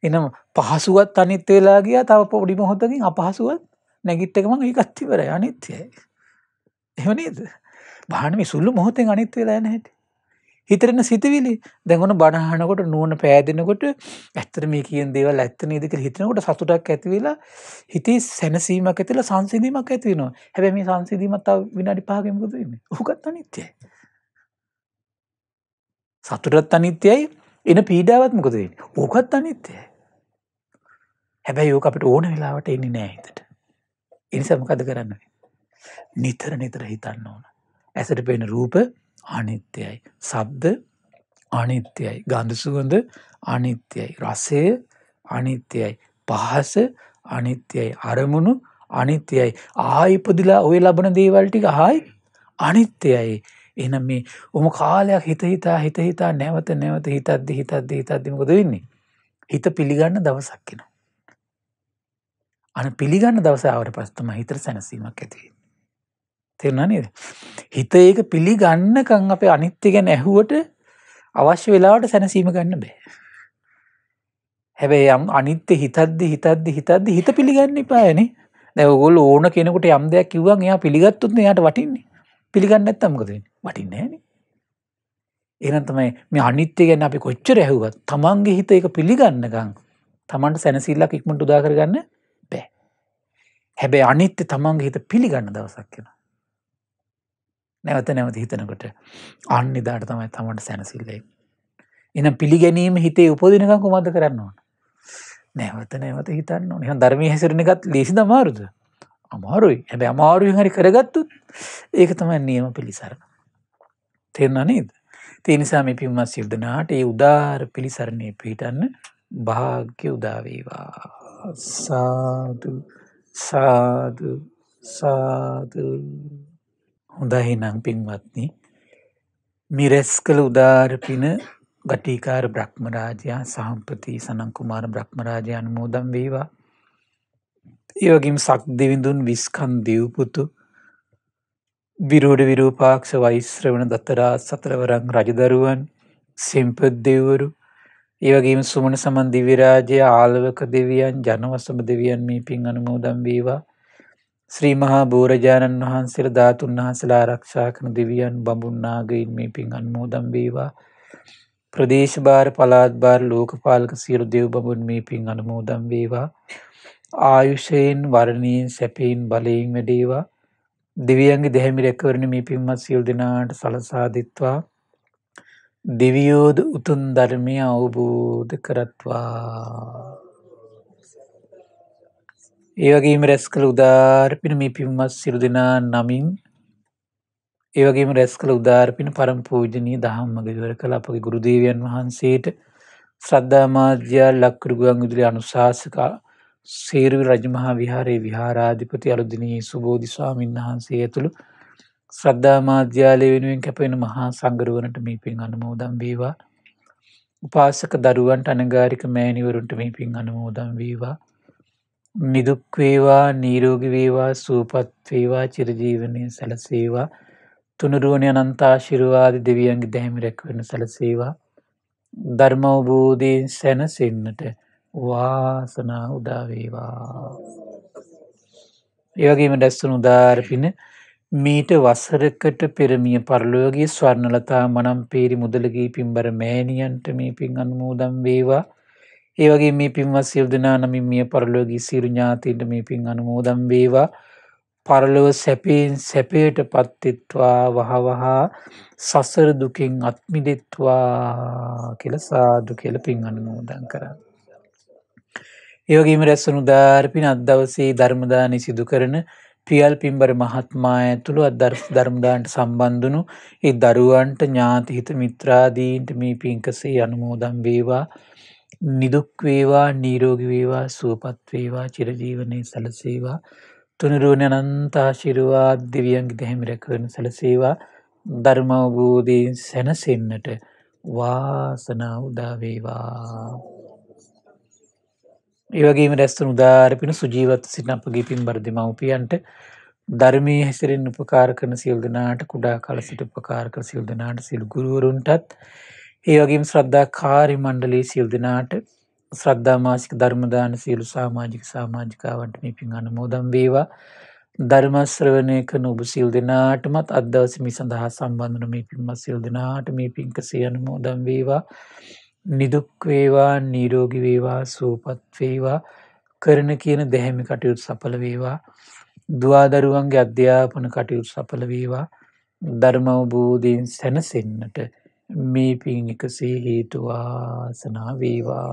එනම් පහසුවත් අනිත් වෙලා ගිය තව පොඩි මොහොතකින් අපහසුවත් නැගිට්ට එකම ඒකත්තිවර අනිත්‍යයි. එමනේද බානම සුල්ලු මොහොතෙන් අනිත් වෙලා නැහැට. හිතරෙන සිතවිලි දැගුණ බණහනකොට නුවන පෑදෙනකොට ඇත්තර මේ කියෙන් දේවල් ඇත්ත නේදක හිතනකොට සතුටක් ඇතිවෙලා හිතේ සැනසීමක් ඇතිල සංසිදීමක් ඇතිවෙනවා හැබැ මේ සංසිදීමත් විනාඩි පාගෙන් පුදන්න හොකත් අනිත්‍යය. සතුටත් අනිත්‍යයි එන පීඩාවත් මොකදේ ඕකත් අනිත්‍යයි. හැබැයි යෝක අපට ඕන වෙලාවට එන්නේ නෑ හිතට. එනිසමකද කරන්න. නිතර නිතර හිතන්න ඕන. ඇසට පෙන රූප අනිත්‍යයි. සබ්ද අනිත්‍යයි. ගන්ධසුවඳ අනිත්‍යයි. රසය අනිත්‍යයි. පහස අනිත්‍යයි. අරමුණු අනිත්‍යයි. ආයිපදිලා ඔය ලබන දේවල්ටික හායි අනිත්‍යයි. එහෙනම් මේ ඔහොම කාලයක් හිත හිතා හිත හිතා නැවත නැවත හිතද්දි හිතද්දි හිතද්දි මොකද වෙන්නේ හිත පිළිගන්න දවසක් එනවා අන පිළිගන්න දවසාවට පස්තම හිතර සැනසීමක් ඇති තෙරනා නේද හිත ඒක පිළිගන්නකං අපේ අනිත්‍ය ගැන ඇහුවට අවශ්‍ය වෙලාවට සැනසීම ගන්න බෑ හැබැයි යම් අනිත්‍ය හිතද්දි හිතද්දි හිතද්දි හිත පිළිගන්න එපායනේ දැවගොල් ඕන කෙනෙකුට යම් දෙයක් කිව්වන් එයා පිළිගත්තුත් එයාට වටින්නේ පිළිගන්න ඇත්තම් මොකද වෙන්නේ වටින්නේ නැහැ නේ එහෙනම් තමයි මේ අනිත්‍ය ගැන අපි කොච්චර ඇහුවත් තමන්ගේ හිත ඒක පිළිගන්නකම් තමන්ට සැනසෙල්ලක් ඉක්මනට උදා කරගන්න බෑ හැබැයි අනිත්‍ය තමන්ගේ හිත පිළිගන්න දවසක් එනවා නැවත නැවත හිතනකොට අන්න එදාට තමයි තමන්ට සැනසෙල්ලේ එහෙනම් පිළිගැනීම හිතේ උපදිනකම් කොහොමද කරන්න ඕන නැවත නැවත හිතන්න ඕනේ. එහෙනම් ධර්මයේ හැසිරෙන එකත් ලේසි දමාරුද? අමාරුයි හැබැ අමාරුවෙන් හරි කරගත්තුත් ඒක තමයි නියම පිළිසරණ. තෙරන්න නේද. තිනිසාම පිම්මත් සිල්දනාට ඒ උදාර පිළිසරණය පිහිටන්න භාග්‍ය උදාවේවා. සාදු සාදු සාදු හොඳහිනම් පින්වත්නි මිරැස් කළ උදාර පින ගටිකාර බ්‍රහ්මරාජයා සහම්පති සනංකුමාර බ්‍රහ්මරාජයන් මෝදම් වේවා ඒවගේම සක් දෙවිඳුන් විස්කන් දියවපුතු විරෝඩ විරූපාක්ෂ වෛශ්‍රවන දත්තරා සතරවරං රජදරුවන් සෙම්පත් දෙව්වරු ඒවගේම සුමන සමන් දිවිරාජය ආලවක දෙවියන් ජනවසම දෙවියන් මේ පින් අනුමෝදම් වීවා ශ්‍රීමහා බෝරජාණන් වහන්සේ ධාතුන් වහසලා රක්ෂා කන දෙවියන් බඹුන්නාගයින් මේ පින් අන්මෝදම් වීවා ප්‍රදේශභාර පලාත්භාර ලෝකපාලක සියලු දෙව් බඹුන් මේ පින් අනමෝදම් වේවා ආයුෂයෙන් වරණීන් සැපීන් බලයෙන් වැඩේවා දෙවියන්ගේ දෙහැමි රැකවරණ මේ පින්මත් සියල් දෙනාට සලසාදිත්වා දෙවියෝද උතුන් ධර්මය අවබෝධ කරත්වා. ඒවගේම රැස් කළ උදාර්පින මේ පිම්මස් සිරු දෙනා නමින් ඒවගේම රැස් කළ උදාර්පින පරම්පූජනී දහම්මගවර කළ අපගේ ගුරුදේවයන් වහන්සේට ශ්‍රද්ධාමාජ්‍යයා ලක්කරුගුවන් විදුලි අනුශාසකා සේරු රජමහා විහාරයේ විහාරාධිපති අලුදිනයේ සුබෝධි ස්වාමීන් වහන්සේ ඇතුළු ශ්‍රද්ධා මාධ්‍යාලය වෙනුවෙන් කැපෙන මහා සංගරුවනට මේ පින් අනමෝදම් වේවා උපාසක දරුවන්ට අනගාරික මෑනිවරුන්ට මේ පින් අනමෝදම් වේවා නිදුක්වේවා නීරෝගිවේවා සූපත්වේවා චිරජීවනය සැලසේවා තුනරුවනය අනන්තාශිරවාද දෙවියන්ගේ දැහමි රැක්වෙන සැලසේවා ධර්මවබෝධයෙන් සැනසෙන්න්නට වාසනා උදා වේවා. ඒ වගේම දැස්සුණු උදාරපින මීට වසරකට පෙරමිය පරලෝගේ ස්වර්ණලතා මනම් පේරි මුදලගේ පින්බර මෑණියන්ට මේ පින් අනුමෝදම් වේවා ඒවගේ මේ පින්වත් සිල් දෙනා නමින් මිය පරලෝගී සිරු ඥාතීන්ට මේ පින් අනුමෝදම් වේවා පරලොව සැපයෙන් සැපයට පත්තිත්වා වහවහා සසර දුකින් අත්මිදෙත්වා කියල සාදු කියල පින් අනුමෝදන් කරන්න ඒවගේම රැස්සනු ධාර්පින අදවසේ ධර්මදානය සිදු කරන පියල් පිම්බර මහත්මා ඇතුළු අදර් ධර්මදාන්ට සම්බන්ධනු ඒ දරුවන්ට ඥාතිහිත මිත්‍රාදීන්ට මේ පින්කසේ අනුමෝදම් වේවා නිදුක්වේවා නීරෝගිවේවා සුවපත්වේවා චිරජීවනය සැලසේවා තුනරුවන අනන්තාශිරුවා දෙවියන්ගේ දැහැමිරැකවන සැලසේවා ධර්මවබෝධයෙන් සැනසෙන්න්නට වාසන උදාවේවා. ඒවගේ රැස්තුන් උදාරපින සුජීවත් සිට අපගේ පින් බරදි මවපියන්ට ධර්මය හැසිරෙන් උපකාර කරන සිල් දෙනාට කුඩා කල සිට උපකාරක සිල් දෙනාට සිල් ගුරුවරුන්ටත් ඒවගේ ශ්‍රද්ධා කාරි මණ්ඩලේ සිල් දෙනාට ශ්‍රද්ධාමාසික ධර්මදාන සියලු සාමාජික සාමාජිකාවන්ට මේ පින් අනමෝදම් වේවා ධර්මශ්‍රවනය කන ඔබ සිල් දෙනාටමත් අදවසමි සඳහා සම්බන්ධන මේ පින්ම සිල් දෙනාට මේ පින්ක සියනමෝදම් වේවා නිදුක් වේවා නිරෝගී වේවා සූපත් වේවා කරන කියන දැහැමි කටයුතු සඵල වේවා දවාදරුවන්ගේ අධ්‍යාපන කටයුතු සඵල වේවා ධර්මවබෝධීන් සැනසෙන්න්නට මේ පින් එකසේ හේතුවාසනා වේවා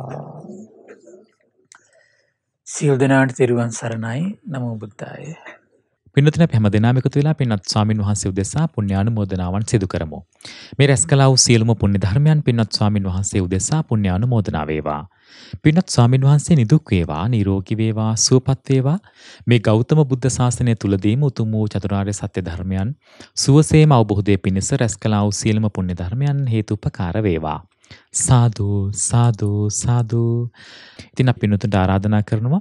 සිල් දෙනාට තෙරුවන් සරණයි නමෝබුද්ධාය පින්නතුන හැම දෙනාම එකතු වෙලා පින්වත් ස්වාමින් වහන්සේ උදෙසා පුණ්‍යානුමෝදනාවන් සිදු කරමු. මේ රැස්කලා වූ සියලුම පුණ්‍ය ධර්මයන් පින්වත් ස්වාමින් වහන්සේ උදෙසා පුණ්‍යානුමෝදනා වේවා. පින්වත් ස්වාමින් වහන්සේ නිදුක් වේවා, නිරෝගී වේවා, සුවපත් වේවා. මේ ගෞතම බුද්ධ ශාසනය තුලදීම උතුම් වූ චතුරාර්ය සත්‍ය ධර්මයන් සුවසේම අවබෝධයේ පිණිස රැස්කලා වූ සියලුම පුණ්‍ය ධර්මයන් හේතුපකාර වේවා. සාදු සාදු සාදු. ඉතින් අපි පින්වතුන්ට ආරාධනා කරනවා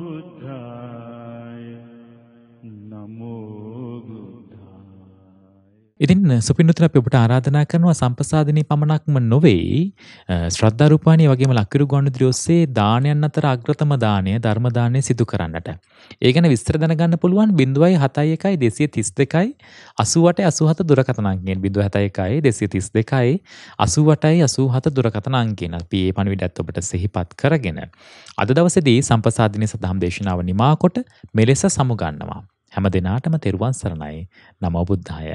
وجود ඉතින් සුපින්දුතර අපි ඔබට ආරාධනා කරනවා සම්පසාදිනී පමණක්ම නොවේ ශ්‍රද්ධා රූපාණී වගේම ලක්කිරු ගොණුදිරි ඔස්සේ දානයන් අතර අග්‍රතම දාණය ධර්ම දාණය සිදු කරන්නට. ඒ ගැන විස්තර දැනගන්න පුළුවන් 071 232 88 87 දුරකථන අංකයෙන් 071 232 88 87 දුරකථන අංකයෙන් අපි මේ පණිවිඩයත් ඔබට සිහිපත් කරගෙන අද දවසේදී සම්පසාදිනී සදහම් දේශනාව නිමා කොට මෙලෙස සමුගන්නවා. හැම දිනාටම තෙරුවන් සරණයි. නමෝ බුද්ධාය.